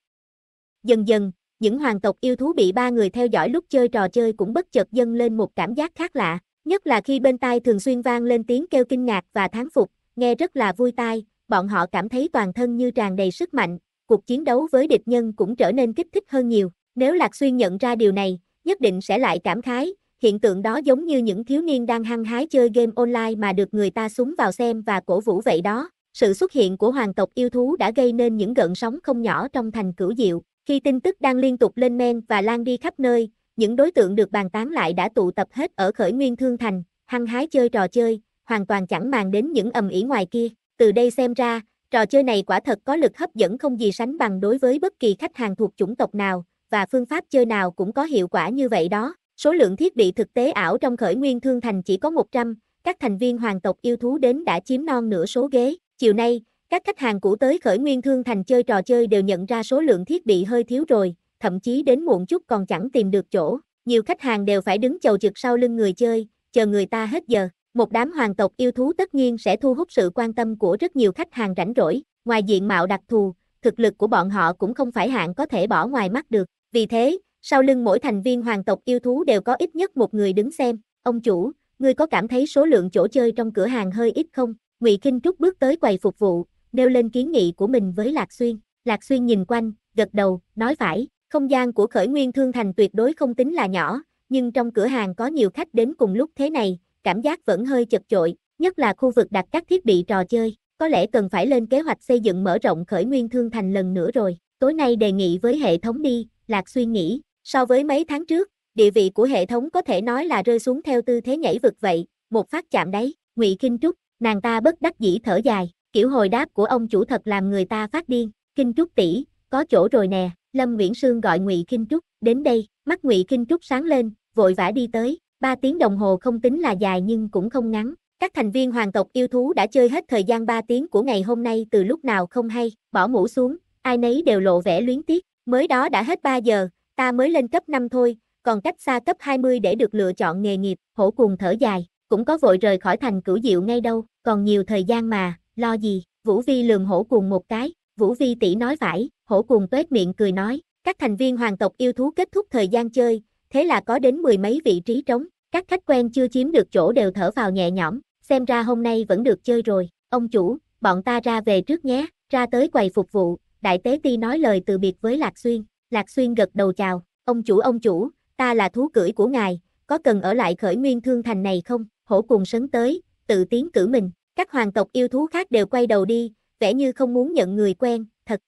Dần dần, những hoàng tộc yêu thú bị ba người theo dõi lúc chơi trò chơi cũng bất chợt dâng lên một cảm giác khác lạ, Nhất là khi bên tai thường xuyên vang lên tiếng kêu kinh ngạc và thán phục, nghe rất là vui tai, bọn họ cảm thấy toàn thân như tràn đầy sức mạnh, cuộc chiến đấu với địch nhân cũng trở nên kích thích hơn nhiều. Nếu Lạc Xuyên nhận ra điều này, nhất định sẽ lại cảm khái, hiện tượng đó giống như những thiếu niên đang hăng hái chơi game online mà được người ta súng vào xem và cổ vũ vậy đó. Sự xuất hiện của hoàng tộc yêu thú đã gây nên những gợn sóng không nhỏ trong thành cửu diệu. Khi tin tức đang liên tục lên men và lan đi khắp nơi, những đối tượng được bàn tán lại đã tụ tập hết ở khởi nguyên thương thành, hăng hái chơi trò chơi, hoàn toàn chẳng màng đến những ầm ĩ ngoài kia. Từ đây xem ra, trò chơi này quả thật có lực hấp dẫn không gì sánh bằng đối với bất kỳ khách hàng thuộc chủng tộc nào, và phương pháp chơi nào cũng có hiệu quả như vậy đó. Số lượng thiết bị thực tế ảo trong khởi nguyên thương thành chỉ có 100, các thành viên hoàng tộc yêu thú đến đã chiếm non nửa số ghế. Chiều nay, các khách hàng cũ tới khởi nguyên thương thành chơi trò chơi đều nhận ra số lượng thiết bị hơi thiếu rồi, thậm chí đến muộn chút còn chẳng tìm được chỗ. Nhiều khách hàng đều phải đứng chầu trực sau lưng người chơi, chờ người ta hết giờ. Một đám hoàng tộc yêu thú tất nhiên sẽ thu hút sự quan tâm của rất nhiều khách hàng rảnh rỗi. Ngoài diện mạo đặc thù, thực lực của bọn họ cũng không phải hạng có thể bỏ ngoài mắt được. Vì thế, sau lưng mỗi thành viên hoàng tộc yêu thú đều có ít nhất một người đứng xem. Ông chủ, ngươi có cảm thấy số lượng chỗ chơi trong cửa hàng hơi ít không? Ngụy Kinh Trúc bước tới quầy phục vụ, nêu lên kiến nghị của mình với Lạc Xuyên. Lạc Xuyên nhìn quanh, gật đầu, nói phải, không gian của khởi nguyên thương thành tuyệt đối không tính là nhỏ, nhưng trong cửa hàng có nhiều khách đến cùng lúc thế này, cảm giác vẫn hơi chật chội, nhất là khu vực đặt các thiết bị trò chơi, có lẽ cần phải lên kế hoạch xây dựng mở rộng khởi nguyên thương thành lần nữa rồi. Tối nay đề nghị với hệ thống đi, Lạc suy nghĩ, so với mấy tháng trước, địa vị của hệ thống có thể nói là rơi xuống theo tư thế nhảy vực vậy, một phát chạm đấy, Ngụy Kinh Trúc, nàng ta bất đắc dĩ thở dài, kiểu hồi đáp của ông chủ thật làm người ta phát điên, Kinh Trúc tỷ, có chỗ rồi nè, Lâm Viễn Sương gọi Ngụy Kinh Trúc, đến đây, mắt Ngụy Kinh Trúc sáng lên, vội vã đi tới, ba tiếng đồng hồ không tính là dài nhưng cũng không ngắn. Các thành viên hoàng tộc yêu thú đã chơi hết thời gian 3 tiếng của ngày hôm nay từ lúc nào không hay, bỏ mũ xuống, ai nấy đều lộ vẻ luyến tiếc, mới đó đã hết 3 giờ, ta mới lên cấp 5 thôi, còn cách xa cấp 20 để được lựa chọn nghề nghiệp, hổ cùng thở dài, cũng có vội rời khỏi thành cửu diệu ngay đâu, còn nhiều thời gian mà, lo gì, Vũ Vi lườm hổ cùng một cái, Vũ Vi tỷ nói vải, hổ cùng tuết miệng cười nói, các thành viên hoàng tộc yêu thú kết thúc thời gian chơi, thế là có đến mười mấy vị trí trống, các khách quen chưa chiếm được chỗ đều thở vào nhẹ nhõm, xem ra hôm nay vẫn được chơi rồi, ông chủ, bọn ta ra về trước nhé, ra tới quầy phục vụ, đại tế ti nói lời từ biệt với Lạc Xuyên, Lạc Xuyên gật đầu chào, ông chủ ông chủ, ta là thú cưỡi của ngài, có cần ở lại khởi nguyên thương thành này không, hổ cùng sấn tới, tự tiến cử mình, các hoàng tộc yêu thú khác đều quay đầu đi, vẻ như không muốn nhận người quen, thật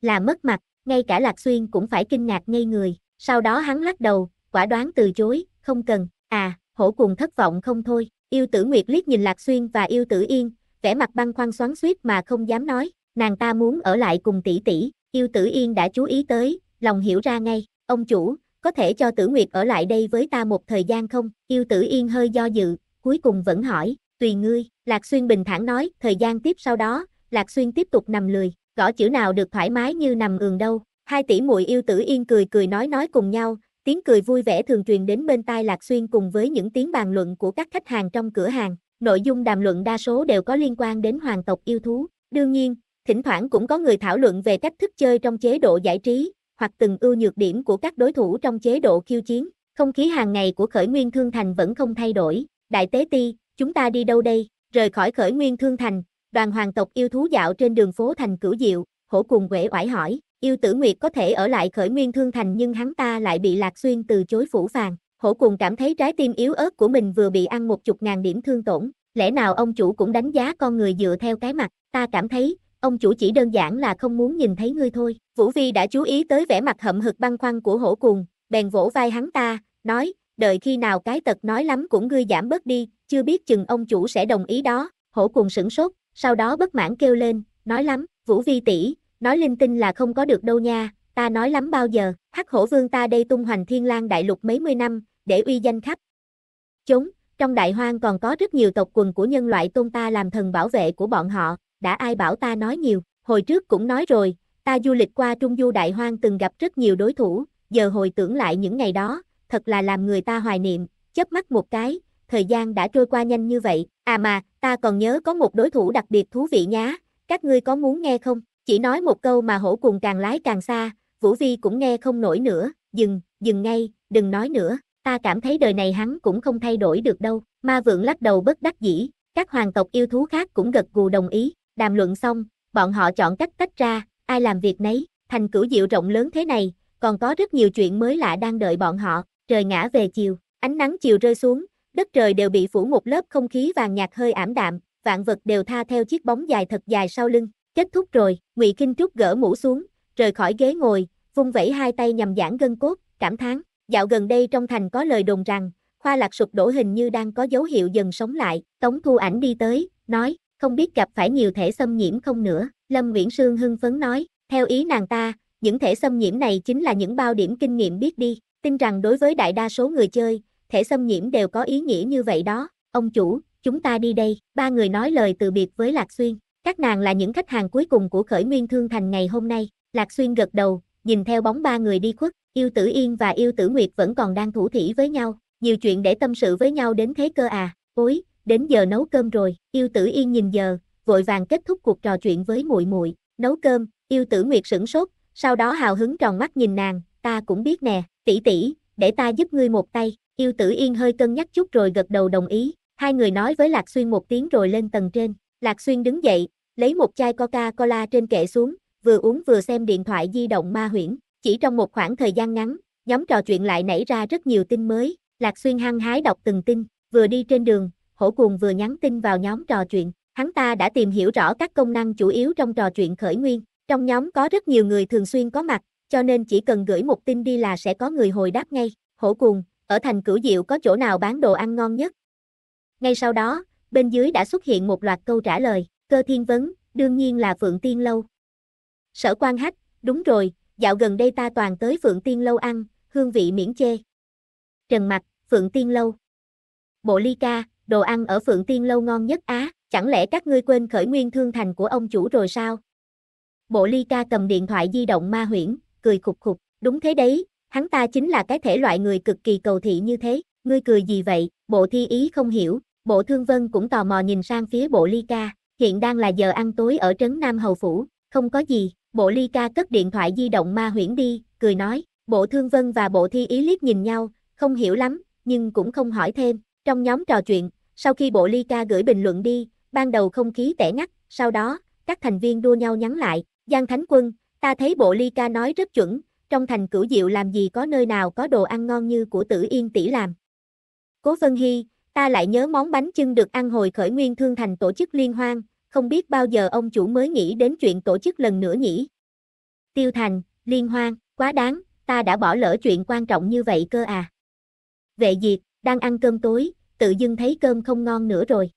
là mất mặt, ngay cả Lạc Xuyên cũng phải kinh ngạc ngây người, sau đó hắn lắc đầu, quả đoán từ chối, không cần, à, hổ cùng thất vọng không thôi, yêu tử Nguyệt liếc nhìn Lạc Xuyên và yêu tử Yên, vẻ mặt băng khoăn xoắn suýt mà không dám nói, nàng ta muốn ở lại cùng tỷ tỷ, yêu tử Yên đã chú ý tới, lòng hiểu ra ngay, ông chủ, có thể cho tử Nguyệt ở lại đây với ta một thời gian không, yêu tử Yên hơi do dự, cuối cùng vẫn hỏi, tùy ngươi, Lạc Xuyên bình thản nói, thời gian tiếp sau đó, Lạc Xuyên tiếp tục nằm lười, gõ chữ nào được thoải mái như nằm ường đâu. Hai tỷ muội yêu tử yên cười cười nói nói cùng nhau, tiếng cười vui vẻ thường truyền đến bên tai Lạc Xuyên cùng với những tiếng bàn luận của các khách hàng trong cửa hàng. Nội dung đàm luận đa số đều có liên quan đến hoàng tộc yêu thú. Đương nhiên, thỉnh thoảng cũng có người thảo luận về cách thức chơi trong chế độ giải trí, hoặc từng ưu nhược điểm của các đối thủ trong chế độ khiêu chiến. Không khí hàng ngày của khởi nguyên thương thành vẫn không thay đổi. Đại tế ti, chúng ta đi đâu đây? Rời khỏi khởi nguyên thương thành, Đoàn hoàng tộc yêu thú dạo trên đường phố thành cửu diệu, hổ cùng quể oải hỏi, yêu tử nguyệt có thể ở lại khởi nguyên thương thành nhưng hắn ta lại bị lạc xuyên từ chối phủ phàng. Hổ cùng cảm thấy trái tim yếu ớt của mình vừa bị ăn một chục ngàn điểm thương tổn, lẽ nào ông chủ cũng đánh giá con người dựa theo cái mặt, ta cảm thấy, ông chủ chỉ đơn giản là không muốn nhìn thấy ngươi thôi. Vũ Vi đã chú ý tới vẻ mặt hậm hực băng khoăn của hổ cùng, bèn vỗ vai hắn ta, nói, đợi khi nào cái tật nói lắm cũng ngươi giảm bớt đi, chưa biết chừng ông chủ sẽ đồng ý đó. Hổ cùng sửng sốt, sau đó bất mãn kêu lên, nói lắm, Vũ Vi tỷ, nói linh tinh là không có được đâu nha, ta nói lắm bao giờ, hắc hổ vương ta đây tung hoành thiên lang đại lục mấy mươi năm, để uy danh khắp. Chúng, trong đại hoang còn có rất nhiều tộc quần của nhân loại tôn ta làm thần bảo vệ của bọn họ, đã ai bảo ta nói nhiều, hồi trước cũng nói rồi, ta du lịch qua trung du đại hoang từng gặp rất nhiều đối thủ, giờ hồi tưởng lại những ngày đó, thật là làm người ta hoài niệm, chớp mắt một cái, thời gian đã trôi qua nhanh như vậy, à mà, ta còn nhớ có một đối thủ đặc biệt thú vị nhá, các ngươi có muốn nghe không? Chỉ nói một câu mà hổ cùng càng lái càng xa, Vũ Vi cũng nghe không nổi nữa, dừng, dừng ngay, đừng nói nữa, ta cảm thấy đời này hắn cũng không thay đổi được đâu. Ma vượng lắc đầu bất đắc dĩ, các hoàng tộc yêu thú khác cũng gật gù đồng ý, đàm luận xong, bọn họ chọn cách tách ra, ai làm việc nấy, thành cửu diệu rộng lớn thế này, còn có rất nhiều chuyện mới lạ đang đợi bọn họ, trời ngã về chiều, ánh nắng chiều rơi xuống, đất trời đều bị phủ một lớp không khí vàng nhạt hơi ảm đạm, vạn vật đều tha theo chiếc bóng dài thật dài sau lưng. Kết thúc rồi, Ngụy Kinh Trúc gỡ mũ xuống, rời khỏi ghế ngồi, vung vẩy hai tay nhằm giãn gân cốt, cảm thán, dạo gần đây trong thành có lời đồn rằng, khoa lạc sụp đổ hình như đang có dấu hiệu dần sống lại, Tống Thu Ảnh đi tới, nói, không biết gặp phải nhiều thể xâm nhiễm không nữa, Lâm Nguyễn Sương hưng phấn nói, theo ý nàng ta, những thể xâm nhiễm này chính là những bao điểm kinh nghiệm biết đi, tin rằng đối với đại đa số người chơi, thể xâm nhiễm đều có ý nghĩa như vậy đó, ông chủ, chúng ta đi đây, ba người nói lời từ biệt với Lạc Xuyên, các nàng là những khách hàng cuối cùng của khởi nguyên thương thành ngày hôm nay, Lạc Xuyên gật đầu, nhìn theo bóng ba người đi khuất, yêu tử Yên và yêu tử Nguyệt vẫn còn đang thủ thỉ với nhau, nhiều chuyện để tâm sự với nhau đến thế cơ à, ối, đến giờ nấu cơm rồi, yêu tử Yên nhìn giờ, vội vàng kết thúc cuộc trò chuyện với muội muội nấu cơm, yêu tử Nguyệt sửng sốt, sau đó hào hứng tròn mắt nhìn nàng, ta cũng biết nè, tỷ tỷ, để ta giúp ngươi một tay, Yêu tử yên hơi cân nhắc chút rồi gật đầu đồng ý, hai người nói với Lạc Xuyên một tiếng rồi lên tầng trên. Lạc Xuyên đứng dậy, lấy một chai Coca-Cola trên kệ xuống, vừa uống vừa xem điện thoại di động ma huyễn. Chỉ trong một khoảng thời gian ngắn, nhóm trò chuyện lại nảy ra rất nhiều tin mới. Lạc Xuyên hăng hái đọc từng tin, vừa đi trên đường, hổ cuồng vừa nhắn tin vào nhóm trò chuyện. Hắn ta đã tìm hiểu rõ các công năng chủ yếu trong trò chuyện khởi nguyên. Trong nhóm có rất nhiều người thường xuyên có mặt, cho nên chỉ cần gửi một tin đi là sẽ có người hồi đáp ngay. Hổ cuồng, ở thành cửu diệu có chỗ nào bán đồ ăn ngon nhất? Ngay sau đó, bên dưới đã xuất hiện một loạt câu trả lời, cơ thiên vấn, đương nhiên là Phượng Tiên Lâu. Sở quan hách, đúng rồi, dạo gần đây ta toàn tới Phượng Tiên Lâu ăn, hương vị miễn chê. Trần mạch, Phượng Tiên Lâu. Bộ ly ca, đồ ăn ở Phượng Tiên Lâu ngon nhất Á, chẳng lẽ các ngươi quên khởi nguyên thương thành của ông chủ rồi sao? Bộ ly ca cầm điện thoại di động ma huyễn, cười khục khục, đúng thế đấy, hắn ta chính là cái thể loại người cực kỳ cầu thị như thế, ngươi cười gì vậy, bộ thi ý không hiểu, bộ thương vân cũng tò mò nhìn sang phía bộ ly ca, hiện đang là giờ ăn tối ở trấn Nam Hầu Phủ, không có gì, bộ ly ca cất điện thoại di động ma huyễn đi, cười nói, bộ thương vân và bộ thi ý liếc nhìn nhau, không hiểu lắm, nhưng cũng không hỏi thêm, trong nhóm trò chuyện, sau khi bộ ly ca gửi bình luận đi, ban đầu không khí tẻ ngắt, sau đó, các thành viên đua nhau nhắn lại, Giang Thánh Quân, ta thấy bộ ly ca nói rất chuẩn, trong thành cửu diệu làm gì có nơi nào có đồ ăn ngon như của tử yên tỷ làm. Cố Vân Hy, ta lại nhớ món bánh chưng được ăn hồi khởi nguyên thương thành tổ chức liên hoan, không biết bao giờ ông chủ mới nghĩ đến chuyện tổ chức lần nữa nhỉ. Tiêu Thành, liên hoan, quá đáng, ta đã bỏ lỡ chuyện quan trọng như vậy cơ à. Vệ Diệt, đang ăn cơm tối, tự dưng thấy cơm không ngon nữa rồi.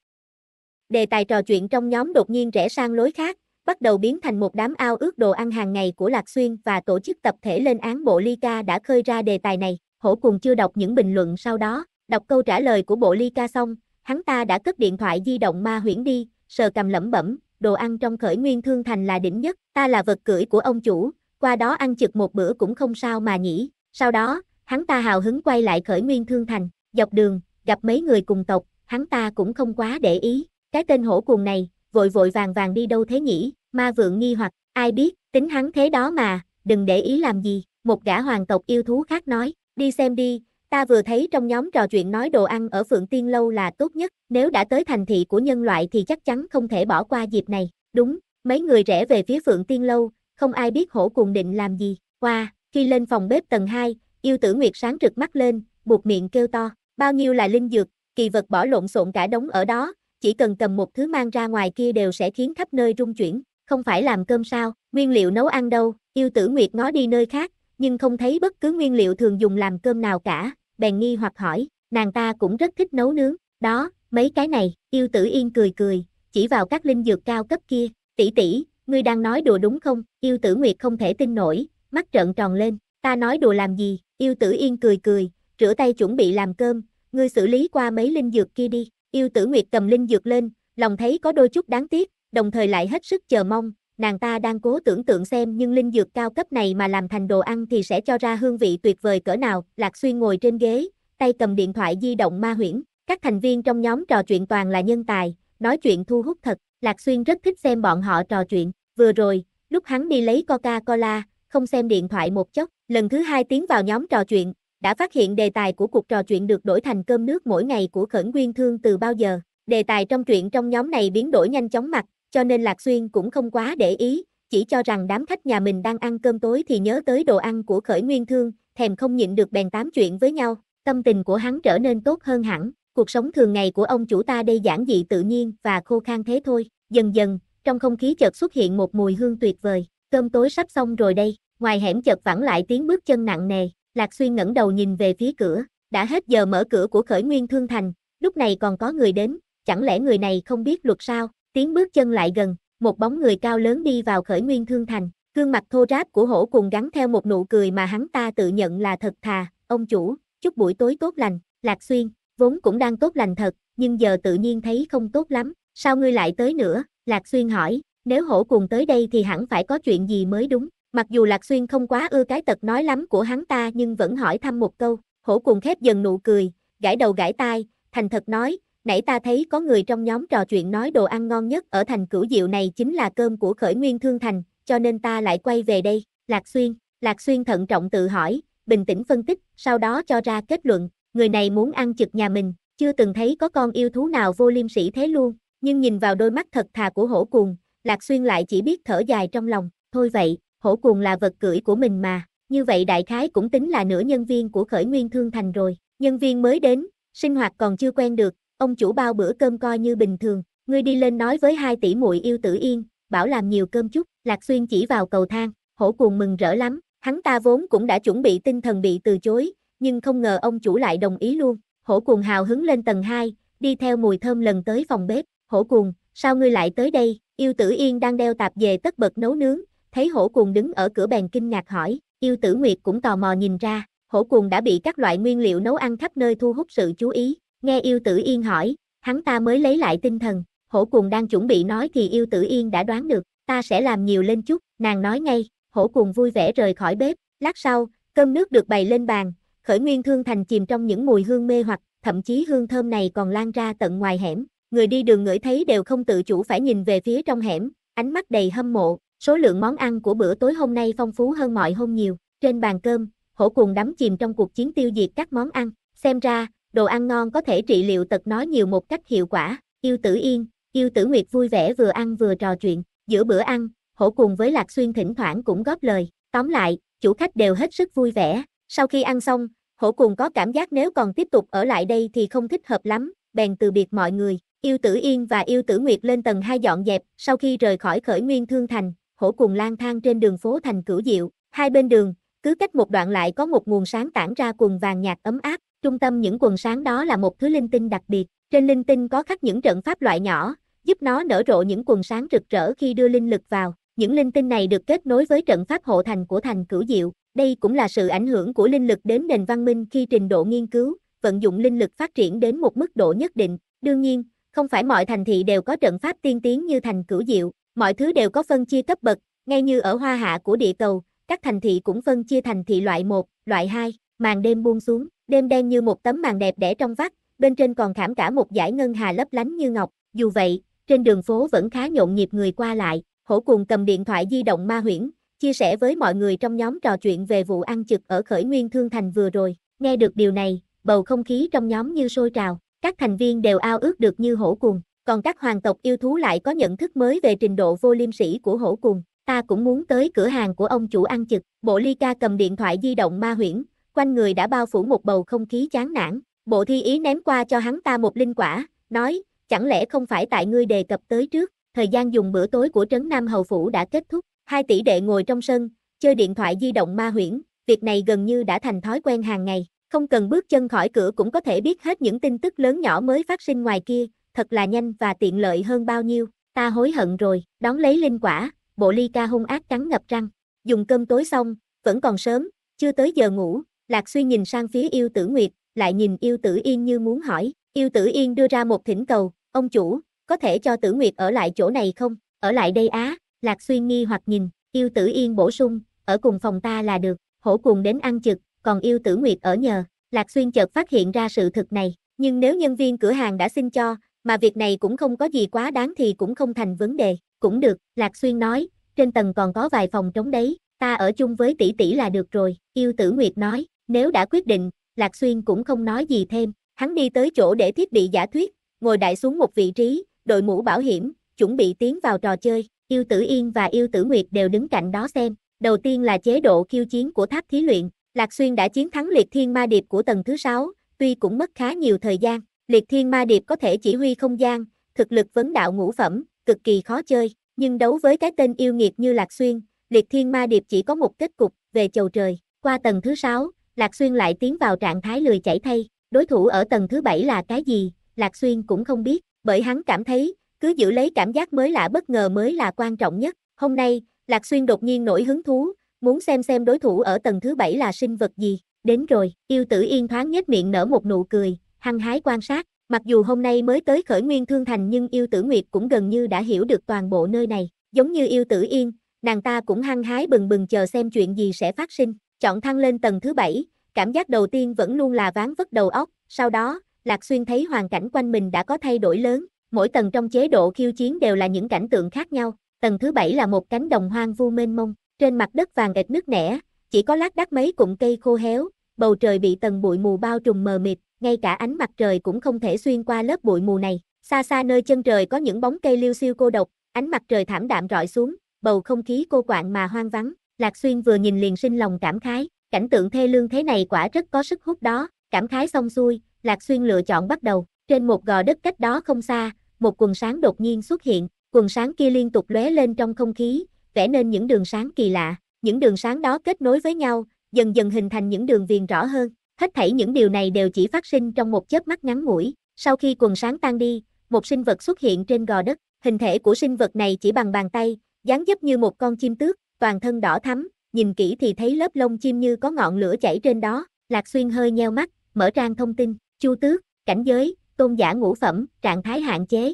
Đề tài trò chuyện trong nhóm đột nhiên rẽ sang lối khác, bắt đầu biến thành một đám ao ước đồ ăn hàng ngày của Lạc Xuyên và tổ chức tập thể lên án bộ ly ca đã khơi ra đề tài này. Hổ cùng chưa đọc những bình luận sau đó, đọc câu trả lời của bộ ly ca xong, hắn ta đã cất điện thoại di động ma huyễn đi, sờ cầm lẩm bẩm, đồ ăn trong khởi nguyên thương thành là đỉnh nhất, ta là vật cưỡi của ông chủ, qua đó ăn chực một bữa cũng không sao mà nhỉ. Sau đó, hắn ta hào hứng quay lại khởi nguyên thương thành, dọc đường, gặp mấy người cùng tộc, hắn ta cũng không quá để ý. Cái tên hổ cuồng này, vội vội vàng vàng đi đâu thế nhỉ, ma vượng nghi hoặc, ai biết, tính hắn thế đó mà, đừng để ý làm gì, một gã hoàng tộc yêu thú khác nói, đi xem đi, ta vừa thấy trong nhóm trò chuyện nói đồ ăn ở Phượng Tiên Lâu là tốt nhất, nếu đã tới thành thị của nhân loại thì chắc chắn không thể bỏ qua dịp này, đúng, mấy người rẽ về phía Phượng Tiên Lâu, không ai biết hổ cùng định làm gì, qua, khi lên phòng bếp tầng 2, yêu tử Nguyệt sáng rực mắt lên, buộc miệng kêu to, bao nhiêu là linh dược, kỳ vật bỏ lộn xộn cả đống ở đó, chỉ cần cầm một thứ mang ra ngoài kia đều sẽ khiến khắp nơi rung chuyển, không phải làm cơm sao, nguyên liệu nấu ăn đâu, yêu tử nguyệt ngó đi nơi khác, nhưng không thấy bất cứ nguyên liệu thường dùng làm cơm nào cả, bèn nghi hoặc hỏi, nàng ta cũng rất thích nấu nướng, đó, mấy cái này, yêu tử yên cười cười, chỉ vào các linh dược cao cấp kia, tỷ tỷ, ngươi đang nói đùa đúng không, yêu tử nguyệt không thể tin nổi, mắt trợn tròn lên, ta nói đùa làm gì, yêu tử yên cười cười, rửa tay chuẩn bị làm cơm, ngươi xử lý qua mấy linh dược kia đi, Yêu tử Nguyệt cầm linh dược lên, lòng thấy có đôi chút đáng tiếc, đồng thời lại hết sức chờ mong, nàng ta đang cố tưởng tượng xem nhưng linh dược cao cấp này mà làm thành đồ ăn thì sẽ cho ra hương vị tuyệt vời cỡ nào. Lạc Xuyên ngồi trên ghế, tay cầm điện thoại di động ma huyễn, các thành viên trong nhóm trò chuyện toàn là nhân tài, nói chuyện thu hút thật, Lạc Xuyên rất thích xem bọn họ trò chuyện, vừa rồi, lúc hắn đi lấy Coca-Cola, không xem điện thoại một chốc, lần thứ hai tiến vào nhóm trò chuyện, đã phát hiện đề tài của cuộc trò chuyện được đổi thành cơm nước mỗi ngày của Khẩn Nguyên Thương từ bao giờ. Đề tài trong chuyện trong nhóm này biến đổi nhanh chóng mặt, cho nên Lạc Xuyên cũng không quá để ý, chỉ cho rằng đám khách nhà mình đang ăn cơm tối thì nhớ tới đồ ăn của Khởi Nguyên Thương, thèm không nhịn được bèn tám chuyện với nhau. Tâm tình của hắn trở nên tốt hơn hẳn, cuộc sống thường ngày của ông chủ ta đây giản dị tự nhiên và khô khan thế thôi. Dần dần, trong không khí chợt xuất hiện một mùi hương tuyệt vời, cơm tối sắp xong rồi đây, ngoài hẻm chợt vẳng lại tiếng bước chân nặng nề, Lạc Xuyên ngẩng đầu nhìn về phía cửa, đã hết giờ mở cửa của khởi nguyên thương thành, lúc này còn có người đến, chẳng lẽ người này không biết luật sao, tiếng bước chân lại gần, một bóng người cao lớn đi vào khởi nguyên thương thành, gương mặt thô ráp của hổ cùng gắn theo một nụ cười mà hắn ta tự nhận là thật thà, ông chủ, chúc buổi tối tốt lành, Lạc Xuyên, vốn cũng đang tốt lành thật, nhưng giờ tự nhiên thấy không tốt lắm, sao ngươi lại tới nữa, Lạc Xuyên hỏi, nếu hổ cùng tới đây thì hẳn phải có chuyện gì mới đúng, Mặc dù Lạc Xuyên không quá ưa cái tật nói lắm của hắn ta nhưng vẫn hỏi thăm một câu, hổ cùng khép dần nụ cười, gãi đầu gãi tai, thành thật nói, nãy ta thấy có người trong nhóm trò chuyện nói đồ ăn ngon nhất ở thành cửu diệu này chính là cơm của khởi nguyên thương thành, cho nên ta lại quay về đây, Lạc Xuyên, Lạc Xuyên thận trọng tự hỏi, bình tĩnh phân tích, sau đó cho ra kết luận, người này muốn ăn chực nhà mình, chưa từng thấy có con yêu thú nào vô liêm sỉ thế luôn, nhưng nhìn vào đôi mắt thật thà của hổ cùng, Lạc Xuyên lại chỉ biết thở dài trong lòng, thôi vậy, hổ cuồng là vật cưỡi của mình mà, như vậy đại khái cũng tính là nửa nhân viên của khởi nguyên thương thành rồi, nhân viên mới đến, sinh hoạt còn chưa quen được, ông chủ bao bữa cơm coi như bình thường, ngươi đi lên nói với hai tỷ muội yêu tử yên, bảo làm nhiều cơm chút, Lạc Xuyên chỉ vào cầu thang, hổ cuồng mừng rỡ lắm, hắn ta vốn cũng đã chuẩn bị tinh thần bị từ chối, nhưng không ngờ ông chủ lại đồng ý luôn, hổ cuồng hào hứng lên tầng 2, đi theo mùi thơm lần tới phòng bếp, hổ cuồng, sao ngươi lại tới đây, yêu tử yên đang đeo tạp về tất bật nấu nướng, thấy hổ cuồng đứng ở cửa bèn kinh ngạc hỏi, yêu tử nguyệt cũng tò mò nhìn ra, hổ cuồng đã bị các loại nguyên liệu nấu ăn khắp nơi thu hút sự chú ý, nghe yêu tử yên hỏi, hắn ta mới lấy lại tinh thần, hổ cuồng đang chuẩn bị nói thì yêu tử yên đã đoán được, ta sẽ làm nhiều lên chút, nàng nói ngay, hổ cuồng vui vẻ rời khỏi bếp, lát sau, cơm nước được bày lên bàn, khởi nguyên thương thành chìm trong những mùi hương mê hoặc, thậm chí hương thơm này còn lan ra tận ngoài hẻm, người đi đường ngửi thấy đều không tự chủ phải nhìn về phía trong hẻm, ánh mắt đầy hâm mộ, Số lượng món ăn của bữa tối hôm nay phong phú hơn mọi hôm nhiều, trên bàn cơm, hổ cùng đắm chìm trong cuộc chiến tiêu diệt các món ăn, xem ra, đồ ăn ngon có thể trị liệu tật nói nhiều một cách hiệu quả, yêu tử yên, yêu tử nguyệt vui vẻ vừa ăn vừa trò chuyện, giữa bữa ăn, hổ cùng với lạc xuyên thỉnh thoảng cũng góp lời, tóm lại, chủ khách đều hết sức vui vẻ, sau khi ăn xong, hổ cùng có cảm giác nếu còn tiếp tục ở lại đây thì không thích hợp lắm, bèn từ biệt mọi người, yêu tử yên và yêu tử nguyệt lên tầng hai dọn dẹp, sau khi rời khỏi khởi nguyên thương thành, hổ cùng lang thang trên đường phố thành cửu diệu, hai bên đường, cứ cách một đoạn lại có một nguồn sáng tản ra quần vàng nhạt ấm áp, trung tâm những quần sáng đó là một thứ linh tinh đặc biệt, trên linh tinh có khắc những trận pháp loại nhỏ, giúp nó nở rộ những quần sáng rực rỡ khi đưa linh lực vào. Những linh tinh này được kết nối với trận pháp hộ thành của thành cửu diệu, đây cũng là sự ảnh hưởng của linh lực đến nền văn minh khi trình độ nghiên cứu, vận dụng linh lực phát triển đến một mức độ nhất định. Đương nhiên, không phải mọi thành thị đều có trận pháp tiên tiến như thành cửu diệu, Mọi thứ đều có phân chia cấp bậc, ngay như ở hoa hạ của địa cầu, các thành thị cũng phân chia thành thị loại 1, loại 2, màn đêm buông xuống, đêm đen như một tấm màn đẹp đẽ trong vắt, bên trên còn khảm cả một dải ngân hà lấp lánh như ngọc, dù vậy, trên đường phố vẫn khá nhộn nhịp người qua lại, hổ cùng cầm điện thoại di động ma huyễn, chia sẻ với mọi người trong nhóm trò chuyện về vụ ăn trực ở khởi nguyên thương thành vừa rồi, nghe được điều này, bầu không khí trong nhóm như sôi trào, các thành viên đều ao ước được như hổ cùng, còn các hoàng tộc yêu thú lại có nhận thức mới về trình độ vô liêm sĩ của hổ cùng. Ta cũng muốn tới cửa hàng của ông chủ ăn chực. Bộ ly ca cầm điện thoại di động ma huyễn. Quanh người đã bao phủ một bầu không khí chán nản. Bộ thi ý ném qua cho hắn ta một linh quả. Nói, chẳng lẽ không phải tại ngươi đề cập tới trước. Thời gian dùng bữa tối của trấn Nam Hầu Phủ đã kết thúc. Hai tỷ đệ ngồi trong sân, chơi điện thoại di động ma huyễn. Việc này gần như đã thành thói quen hàng ngày không cần bước chân khỏi cửa cũng có thể biết hết những tin tức lớn nhỏ mới phát sinh ngoài kia, thật là nhanh và tiện lợi hơn bao nhiêu, ta hối hận rồi, đón lấy linh quả, bộ ly ca hung ác cắn ngập răng, dùng cơm tối xong, vẫn còn sớm, chưa tới giờ ngủ, Lạc Xuyên nhìn sang phía yêu tử Nguyệt, lại nhìn yêu tử Yên như muốn hỏi, yêu tử Yên đưa ra một thỉnh cầu, ông chủ, có thể cho tử Nguyệt ở lại chỗ này không, ở lại đây á, Lạc Xuyên nghi hoặc nhìn, yêu tử Yên bổ sung, ở cùng phòng ta là được, hổ cùng đến ăn trực, còn yêu tử Nguyệt ở nhờ, Lạc Xuyên chợt phát hiện ra sự thực này, nhưng nếu nhân viên cửa hàng đã xin cho, mà việc này cũng không có gì quá đáng thì cũng không thành vấn đề, cũng được, Lạc Xuyên nói, trên tầng còn có vài phòng trống đấy, ta ở chung với tỷ tỷ là được rồi, yêu tử Nguyệt nói, nếu đã quyết định, Lạc Xuyên cũng không nói gì thêm, hắn đi tới chỗ để thiết bị giả thuyết, ngồi đại xuống một vị trí, đội mũ bảo hiểm, chuẩn bị tiến vào trò chơi, yêu tử Yên và yêu tử Nguyệt đều đứng cạnh đó xem, đầu tiên là chế độ khiêu chiến của tháp thí luyện, Lạc Xuyên đã chiến thắng liệt thiên ma điệp của tầng thứ 6, tuy cũng mất khá nhiều thời gian, Liệt Thiên Ma Điệp có thể chỉ huy không gian, thực lực vấn đạo ngũ phẩm, cực kỳ khó chơi, nhưng đấu với cái tên yêu nghiệt như Lạc Xuyên, Liệt Thiên Ma Điệp chỉ có một kết cục, về chầu trời. Qua tầng thứ 6, Lạc Xuyên lại tiến vào trạng thái lười chảy thay, đối thủ ở tầng thứ 7 là cái gì, Lạc Xuyên cũng không biết, bởi hắn cảm thấy, cứ giữ lấy cảm giác mới lạ bất ngờ mới là quan trọng nhất. Hôm nay, Lạc Xuyên đột nhiên nổi hứng thú, muốn xem xem đối thủ ở tầng thứ 7 là sinh vật gì. Đến rồi, yêu tử yên thoáng nhếch miệng nở một nụ cười, hăng hái quan sát, mặc dù hôm nay mới tới khởi nguyên thương thành nhưng yêu tử Nguyệt cũng gần như đã hiểu được toàn bộ nơi này, giống như yêu tử Yên, nàng ta cũng hăng hái bừng bừng chờ xem chuyện gì sẽ phát sinh, chọn thăng lên tầng thứ bảy, cảm giác đầu tiên vẫn luôn là ván vất đầu óc, sau đó, Lạc Xuyên thấy hoàn cảnh quanh mình đã có thay đổi lớn, mỗi tầng trong chế độ khiêu chiến đều là những cảnh tượng khác nhau, tầng thứ bảy là một cánh đồng hoang vu mênh mông, trên mặt đất vàng ệt nước nẻ, chỉ có lác đác mấy cụm cây khô héo, bầu trời bị tầng bụi mù bao trùm mờ mịt, ngay cả ánh mặt trời cũng không thể xuyên qua lớp bụi mù này. Xa xa nơi chân trời có những bóng cây liêu siêu cô độc, ánh mặt trời thảm đạm rọi xuống, bầu không khí cô quạng mà hoang vắng. Lạc Xuyên vừa nhìn liền sinh lòng cảm khái, cảnh tượng thê lương thế này quả rất có sức hút đó. Cảm khái xong xuôi, Lạc Xuyên lựa chọn bắt đầu. Trên một gò đất cách đó không xa, một quần sáng đột nhiên xuất hiện, quần sáng kia liên tục lóe lên trong không khí, vẽ nên những đường sáng kỳ lạ. Những đường sáng đó kết nối với nhau, dần dần hình thành những đường viền rõ hơn. Hết thảy những điều này đều chỉ phát sinh trong một chớp mắt ngắn ngủi, sau khi quần sáng tan đi, một sinh vật xuất hiện trên gò đất, hình thể của sinh vật này chỉ bằng bàn tay, dáng dấp như một con chim tước, toàn thân đỏ thắm, nhìn kỹ thì thấy lớp lông chim như có ngọn lửa chảy trên đó, Lạc Xuyên hơi nheo mắt, mở trang thông tin, Chu Tước, cảnh giới, tôn giả ngũ phẩm, trạng thái hạn chế.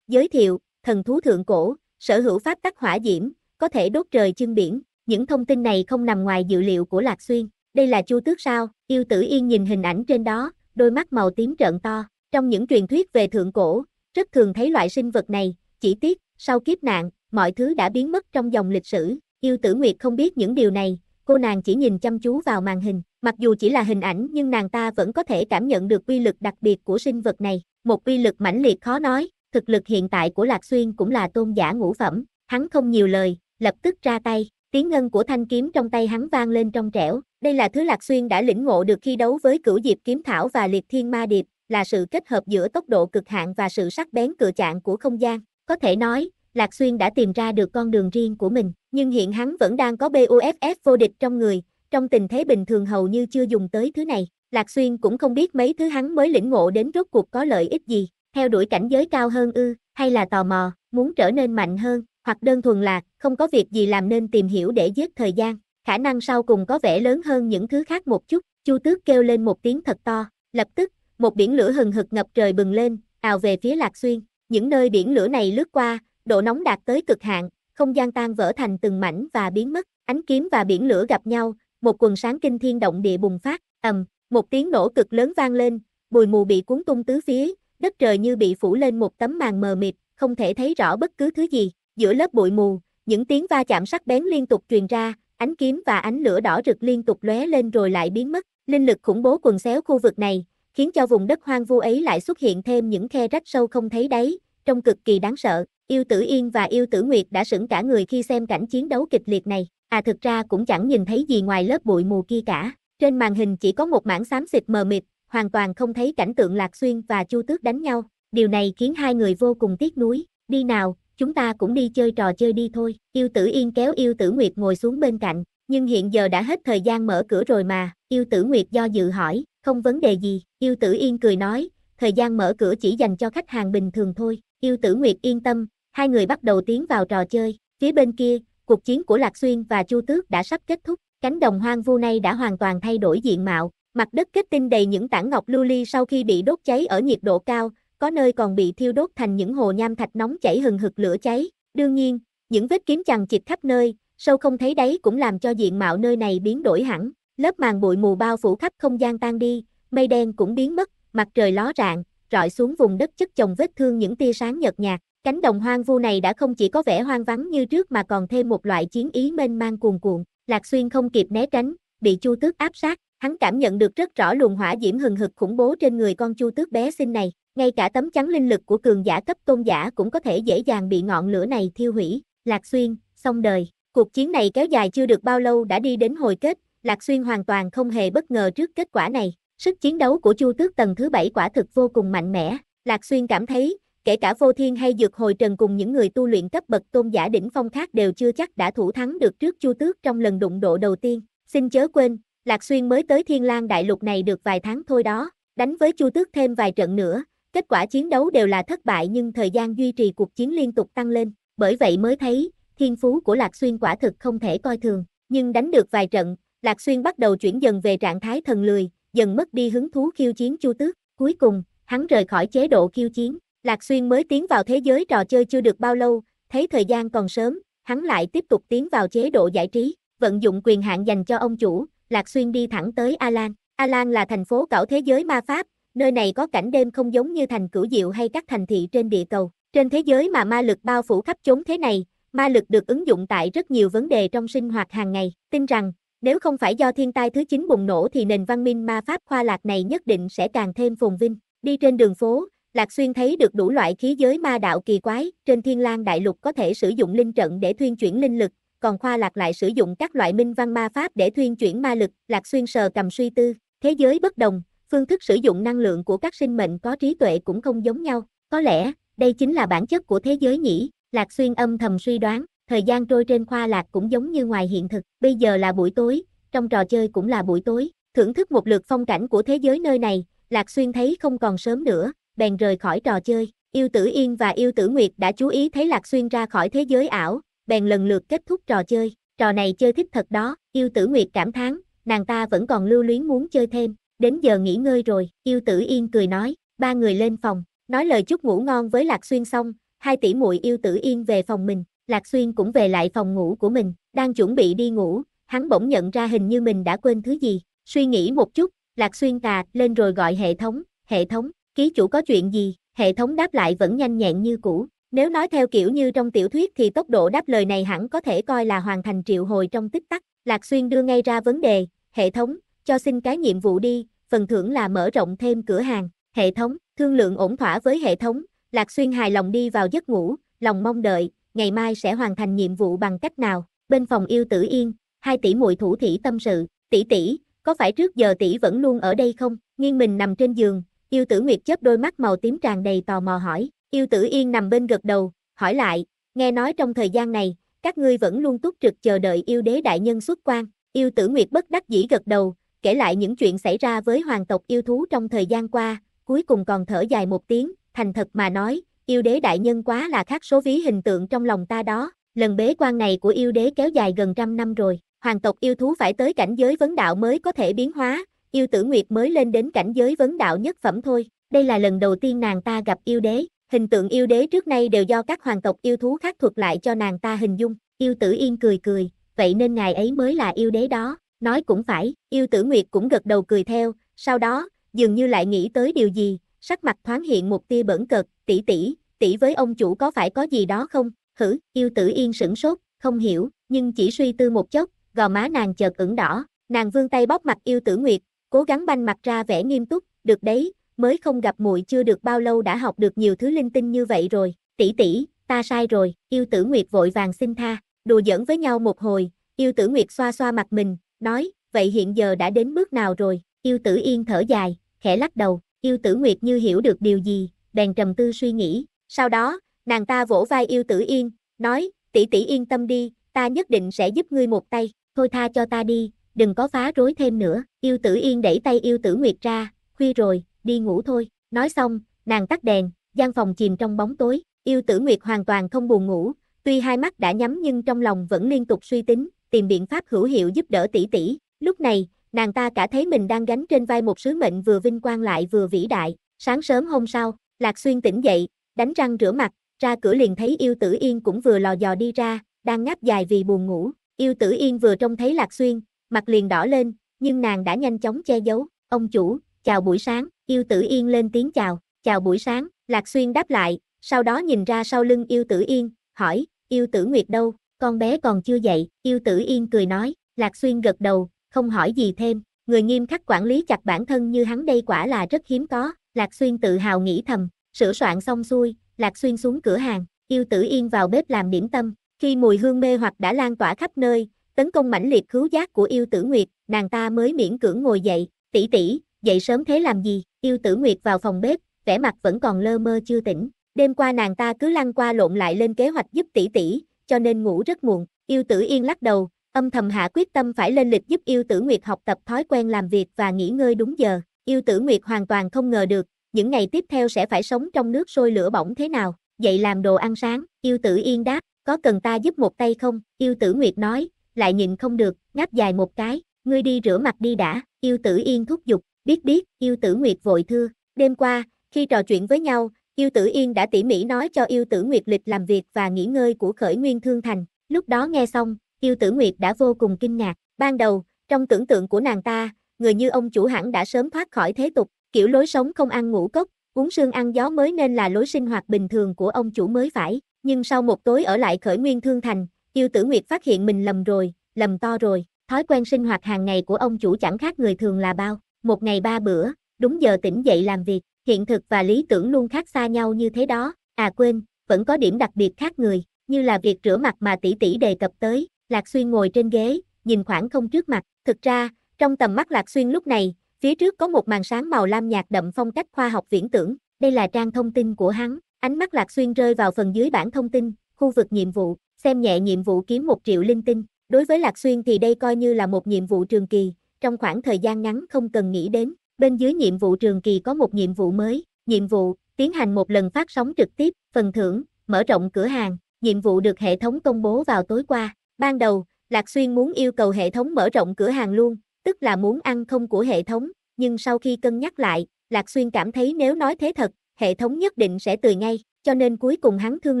Giới thiệu, thần thú thượng cổ, sở hữu pháp tắc hỏa diễm, có thể đốt trời chưng biển, những thông tin này không nằm ngoài dự liệu của Lạc Xuyên. Đây là chu tước sao, yêu tử yên nhìn hình ảnh trên đó, đôi mắt màu tím trợn to. Trong những truyền thuyết về thượng cổ, rất thường thấy loại sinh vật này, chỉ tiếc, sau kiếp nạn, mọi thứ đã biến mất trong dòng lịch sử. Yêu tử Nguyệt không biết những điều này, cô nàng chỉ nhìn chăm chú vào màn hình. Mặc dù chỉ là hình ảnh nhưng nàng ta vẫn có thể cảm nhận được quy lực đặc biệt của sinh vật này. Một quy lực mãnh liệt khó nói, thực lực hiện tại của Lạc Xuyên cũng là tôn giả ngũ phẩm. Hắn không nhiều lời, lập tức ra tay tiếng ngân của thanh kiếm trong tay hắn vang lên trong trẻo, đây là thứ Lạc Xuyên đã lĩnh ngộ được khi đấu với cửu diệp kiếm thảo và liệt thiên ma điệp, là sự kết hợp giữa tốc độ cực hạn và sự sắc bén cự chạng của không gian. Có thể nói, Lạc Xuyên đã tìm ra được con đường riêng của mình, nhưng hiện hắn vẫn đang có buff vô địch trong người, trong tình thế bình thường hầu như chưa dùng tới thứ này. Lạc Xuyên cũng không biết mấy thứ hắn mới lĩnh ngộ đến rốt cuộc có lợi ích gì, theo đuổi cảnh giới cao hơn ư, hay là tò mò, muốn trở nên mạnh hơn hoặc đơn thuần là không có việc gì làm nên tìm hiểu để giết thời gian, khả năng sau cùng có vẻ lớn hơn những thứ khác một chút, Chu Tước kêu lên một tiếng thật to, lập tức, một biển lửa hừng hực ngập trời bừng lên, ào về phía Lạc Xuyên, những nơi biển lửa này lướt qua, độ nóng đạt tới cực hạn, không gian tan vỡ thành từng mảnh và biến mất, ánh kiếm và biển lửa gặp nhau, một quần sáng kinh thiên động địa bùng phát, ầm, một tiếng nổ cực lớn vang lên, bùi mù bị cuốn tung tứ phía, đất trời như bị phủ lên một tấm màn mờ mịt, không thể thấy rõ bất cứ thứ gì, Giữa lớp bụi mù, những tiếng va chạm sắc bén liên tục truyền ra, ánh kiếm và ánh lửa đỏ rực liên tục lóe lên rồi lại biến mất. Linh lực khủng bố quần xéo khu vực này, khiến cho vùng đất hoang vu ấy lại xuất hiện thêm những khe rách sâu không thấy đáy, trông cực kỳ đáng sợ. Yêu Tử Yên và Yêu Tử Nguyệt đã sững cả người khi xem cảnh chiến đấu kịch liệt này, à thực ra cũng chẳng nhìn thấy gì ngoài lớp bụi mù kia cả. Trên màn hình chỉ có một mảng xám xịt mờ mịt, hoàn toàn không thấy cảnh tượng Lạc Xuyên và Chu Tước đánh nhau. Điều này khiến hai người vô cùng tiếc nuối. Đi nào, chúng ta cũng đi chơi trò chơi đi thôi. Yêu tử yên kéo yêu tử nguyệt ngồi xuống bên cạnh, nhưng hiện giờ đã hết thời gian mở cửa rồi mà, yêu tử nguyệt do dự hỏi, không vấn đề gì, yêu tử yên cười nói, thời gian mở cửa chỉ dành cho khách hàng bình thường thôi, yêu tử nguyệt yên tâm, hai người bắt đầu tiến vào trò chơi, phía bên kia, cuộc chiến của Lạc Xuyên và Chu Tước đã sắp kết thúc, cánh đồng hoang vu này đã hoàn toàn thay đổi diện mạo, mặt đất kết tinh đầy những tảng ngọc lưu ly sau khi bị đốt cháy ở nhiệt độ cao, có nơi còn bị thiêu đốt thành những hồ nham thạch nóng chảy hừng hực lửa cháy. Đương nhiên, những vết kiếm chằng chịt khắp nơi, sâu không thấy đáy cũng làm cho diện mạo nơi này biến đổi hẳn. Lớp màn bụi mù bao phủ khắp không gian tan đi, mây đen cũng biến mất, mặt trời ló rạng, rọi xuống vùng đất chất chồng vết thương những tia sáng nhợt nhạt. Cánh đồng hoang vu này đã không chỉ có vẻ hoang vắng như trước mà còn thêm một loại chiến ý mênh mang cuồn cuộn. Lạc Xuyên không kịp né tránh, bị Chu Tước áp sát, hắn cảm nhận được rất rõ luồng hỏa diễm hừng hực khủng bố trên người con Chu Tước bé xinh này. Ngay cả tấm chắn linh lực của cường giả cấp tôn giả cũng có thể dễ dàng bị ngọn lửa này thiêu hủy, Lạc Xuyên, xong đời. Cuộc chiến này kéo dài chưa được bao lâu đã đi đến hồi kết, Lạc Xuyên hoàn toàn không hề bất ngờ trước kết quả này. Sức chiến đấu của Chu Tước tầng thứ bảy quả thực vô cùng mạnh mẽ, Lạc Xuyên cảm thấy, kể cả vô thiên hay dược hồi trần cùng những người tu luyện cấp bậc tôn giả đỉnh phong khác đều chưa chắc đã thủ thắng được trước Chu Tước trong lần đụng độ đầu tiên. Xin chớ quên, Lạc Xuyên mới tới Thiên Lang Đại Lục này được vài tháng thôi đó, đánh với Chu Tước thêm vài trận nữa, Kết quả chiến đấu đều là thất bại nhưng thời gian duy trì cuộc chiến liên tục tăng lên, bởi vậy mới thấy, thiên phú của Lạc Xuyên quả thực không thể coi thường, nhưng đánh được vài trận, Lạc Xuyên bắt đầu chuyển dần về trạng thái thần lười, dần mất đi hứng thú khiêu chiến Chu Tước, cuối cùng, hắn rời khỏi chế độ khiêu chiến, Lạc Xuyên mới tiến vào thế giới trò chơi chưa được bao lâu, thấy thời gian còn sớm, hắn lại tiếp tục tiến vào chế độ giải trí, vận dụng quyền hạn dành cho ông chủ, Lạc Xuyên đi thẳng tới Alan. Alan là thành phố cảo thế giới ma pháp, nơi này có cảnh đêm không giống như thành cửu diệu hay các thành thị trên địa cầu. Trên thế giới mà ma lực bao phủ khắp chốn thế này, ma lực được ứng dụng tại rất nhiều vấn đề trong sinh hoạt hàng ngày. Tin rằng, nếu không phải do thiên tai thứ 9 bùng nổ thì nền văn minh ma pháp khoa lạc này nhất định sẽ càng thêm phồn vinh. Đi trên đường phố, Lạc Xuyên thấy được đủ loại khí giới ma đạo kỳ quái, trên thiên lang đại lục có thể sử dụng linh trận để thuyên chuyển linh lực, còn khoa lạc lại sử dụng các loại minh văn ma pháp để thuyên chuyển ma lực, Lạc Xuyên sờ cầm suy tư, thế giới bất đồng, phương thức sử dụng năng lượng của các sinh mệnh có trí tuệ cũng không giống nhau. Có lẽ, đây chính là bản chất của thế giới nhỉ, Lạc Xuyên âm thầm suy đoán, thời gian trôi trên khoa Lạc cũng giống như ngoài hiện thực, bây giờ là buổi tối, trong trò chơi cũng là buổi tối, thưởng thức một lượt phong cảnh của thế giới nơi này, Lạc Xuyên thấy không còn sớm nữa, bèn rời khỏi trò chơi. Yêu Tử Yên và Yêu Tử Nguyệt đã chú ý thấy Lạc Xuyên ra khỏi thế giới ảo, bèn lần lượt kết thúc trò chơi. Trò này chơi thích thật đó, Yêu Tử Nguyệt cảm thán, nàng ta vẫn còn lưu luyến muốn chơi thêm đến giờ nghỉ ngơi rồi, yêu tử yên cười nói, ba người lên phòng, nói lời chúc ngủ ngon với Lạc Xuyên xong, hai tỷ muội yêu tử yên về phòng mình, Lạc Xuyên cũng về lại phòng ngủ của mình, đang chuẩn bị đi ngủ, hắn bỗng nhận ra hình như mình đã quên thứ gì, suy nghĩ một chút, Lạc Xuyên cà lên rồi gọi hệ thống, hệ thống, ký chủ có chuyện gì, hệ thống đáp lại vẫn nhanh nhẹn như cũ, nếu nói theo kiểu như trong tiểu thuyết thì tốc độ đáp lời này hẳn có thể coi là hoàn thành triệu hồi trong tích tắc, Lạc Xuyên đưa ngay ra vấn đề, hệ thống, cho xin cái nhiệm vụ đi, phần thưởng là mở rộng thêm cửa hàng, hệ thống, thương lượng ổn thỏa với hệ thống, Lạc Xuyên hài lòng đi vào giấc ngủ, lòng mong đợi, ngày mai sẽ hoàn thành nhiệm vụ bằng cách nào. Bên phòng yêu tử yên, hai tỷ muội thủ thỉ tâm sự, tỷ tỷ, có phải trước giờ tỷ vẫn luôn ở đây không? Nghiêng mình nằm trên giường, yêu tử Nguyệt chớp đôi mắt màu tím tràn đầy tò mò hỏi. Yêu tử yên nằm bên gật đầu, hỏi lại, nghe nói trong thời gian này, các ngươi vẫn luôn túc trực chờ đợi yêu đế đại nhân xuất quan. Yêu tử Nguyệt bất đắc dĩ gật đầu, kể lại những chuyện xảy ra với hoàng tộc yêu thú trong thời gian qua, cuối cùng còn thở dài một tiếng, thành thật mà nói, yêu đế đại nhân quá là khác số ví hình tượng trong lòng ta đó, lần bế quan này của yêu đế kéo dài gần trăm năm rồi, hoàng tộc yêu thú phải tới cảnh giới vấn đạo mới có thể biến hóa, yêu tử nguyệt mới lên đến cảnh giới vấn đạo nhất phẩm thôi, đây là lần đầu tiên nàng ta gặp yêu đế, hình tượng yêu đế trước nay đều do các hoàng tộc yêu thú khác thuật lại cho nàng ta hình dung, yêu tử yên cười cười, vậy nên ngài ấy mới là yêu đế đó, nói cũng phải, yêu tử nguyệt cũng gật đầu cười theo, sau đó, dường như lại nghĩ tới điều gì, sắc mặt thoáng hiện một tia bẩn cợt, tỷ tỷ, tỷ với ông chủ có phải có gì đó không, hử, yêu tử yên sửng sốt, không hiểu, nhưng chỉ suy tư một chốc, gò má nàng chợt ửng đỏ, nàng vươn tay bóp mặt yêu tử nguyệt, cố gắng banh mặt ra vẻ nghiêm túc, được đấy, mới không gặp muội chưa được bao lâu đã học được nhiều thứ linh tinh như vậy rồi, tỷ tỷ, ta sai rồi, yêu tử nguyệt vội vàng xin tha, đùa giỡn với nhau một hồi, yêu tử nguyệt xoa xoa mặt mình, nói, vậy hiện giờ đã đến bước nào rồi, yêu tử yên thở dài, khẽ lắc đầu, yêu tử nguyệt như hiểu được điều gì, bèn trầm tư suy nghĩ, sau đó, nàng ta vỗ vai yêu tử yên, nói, tỷ tỷ yên tâm đi, ta nhất định sẽ giúp ngươi một tay, thôi tha cho ta đi, đừng có phá rối thêm nữa, yêu tử yên đẩy tay yêu tử nguyệt ra, khuya rồi, đi ngủ thôi, nói xong, nàng tắt đèn, gian phòng chìm trong bóng tối, yêu tử nguyệt hoàn toàn không buồn ngủ, tuy hai mắt đã nhắm nhưng trong lòng vẫn liên tục suy tính, tìm biện pháp hữu hiệu giúp đỡ tỷ tỷ. Lúc này, nàng ta cả thấy mình đang gánh trên vai một sứ mệnh vừa vinh quang lại vừa vĩ đại. Sáng sớm hôm sau, Lạc Xuyên tỉnh dậy, đánh răng rửa mặt, ra cửa liền thấy yêu tử yên cũng vừa lò dò đi ra, đang ngáp dài vì buồn ngủ. Yêu tử yên vừa trông thấy Lạc Xuyên, mặt liền đỏ lên, nhưng nàng đã nhanh chóng che giấu. Ông chủ, chào buổi sáng, yêu tử yên lên tiếng chào, chào buổi sáng, Lạc Xuyên đáp lại, sau đó nhìn ra sau lưng yêu tử yên, hỏi, yêu tử nguyệt đâu, con bé còn chưa dậy, yêu tử yên cười nói, Lạc Xuyên gật đầu, không hỏi gì thêm, người nghiêm khắc quản lý chặt bản thân như hắn đây quả là rất hiếm có, Lạc Xuyên tự hào nghĩ thầm, sửa soạn xong xuôi, Lạc Xuyên xuống cửa hàng, yêu tử yên vào bếp làm điểm tâm, khi mùi hương mê hoặc đã lan tỏa khắp nơi, tấn công mãnh liệt khứu giác của yêu tử nguyệt, nàng ta mới miễn cưỡng ngồi dậy, tỷ tỷ, dậy sớm thế làm gì, yêu tử nguyệt vào phòng bếp, vẻ mặt vẫn còn lơ mơ chưa tỉnh, đêm qua nàng ta cứ lăn qua lộn lại lên kế hoạch giúp tỷ tỷ, cho nên ngủ rất muộn, yêu tử yên lắc đầu, âm thầm hạ quyết tâm phải lên lịch giúp yêu tử Nguyệt học tập thói quen làm việc và nghỉ ngơi đúng giờ, yêu tử Nguyệt hoàn toàn không ngờ được, những ngày tiếp theo sẽ phải sống trong nước sôi lửa bỏng thế nào, vậy làm đồ ăn sáng, yêu tử yên đáp, có cần ta giúp một tay không, yêu tử Nguyệt nói, lại nhìn không được, ngáp dài một cái, ngươi đi rửa mặt đi đã, yêu tử yên thúc giục, biết biết, yêu tử Nguyệt vội thưa, đêm qua, khi trò chuyện với nhau, Yêu tử Yên đã tỉ mỉ nói cho yêu tử Nguyệt lịch làm việc và nghỉ ngơi của khởi nguyên thương thành, lúc đó nghe xong, yêu tử Nguyệt đã vô cùng kinh ngạc, ban đầu, trong tưởng tượng của nàng ta, người như ông chủ hẳn đã sớm thoát khỏi thế tục, kiểu lối sống không ăn ngủ cốc, uống sương ăn gió mới nên là lối sinh hoạt bình thường của ông chủ mới phải, nhưng sau một tối ở lại khởi nguyên thương thành, yêu tử Nguyệt phát hiện mình lầm rồi, lầm to rồi, thói quen sinh hoạt hàng ngày của ông chủ chẳng khác người thường là bao, một ngày ba bữa, đúng giờ tỉnh dậy làm việc, hiện thực và lý tưởng luôn khác xa nhau như thế đó, à quên, vẫn có điểm đặc biệt khác người, như là việc rửa mặt mà tỷ tỷ đề cập tới, Lạc Xuyên ngồi trên ghế, nhìn khoảng không trước mặt, thực ra, trong tầm mắt Lạc Xuyên lúc này, phía trước có một màn sáng màu lam nhạt đậm phong cách khoa học viễn tưởng, đây là trang thông tin của hắn, ánh mắt Lạc Xuyên rơi vào phần dưới bản thông tin, khu vực nhiệm vụ, xem nhẹ nhiệm vụ kiếm một triệu linh tinh, đối với Lạc Xuyên thì đây coi như là một nhiệm vụ trường kỳ, trong khoảng thời gian ngắn không cần nghĩ đến, bên dưới nhiệm vụ trường kỳ có một nhiệm vụ mới, nhiệm vụ, tiến hành một lần phát sóng trực tiếp, phần thưởng, mở rộng cửa hàng, nhiệm vụ được hệ thống công bố vào tối qua, ban đầu, Lạc Xuyên muốn yêu cầu hệ thống mở rộng cửa hàng luôn, tức là muốn ăn không của hệ thống, nhưng sau khi cân nhắc lại, Lạc Xuyên cảm thấy nếu nói thế thật, hệ thống nhất định sẽ từ ngay, cho nên cuối cùng hắn thương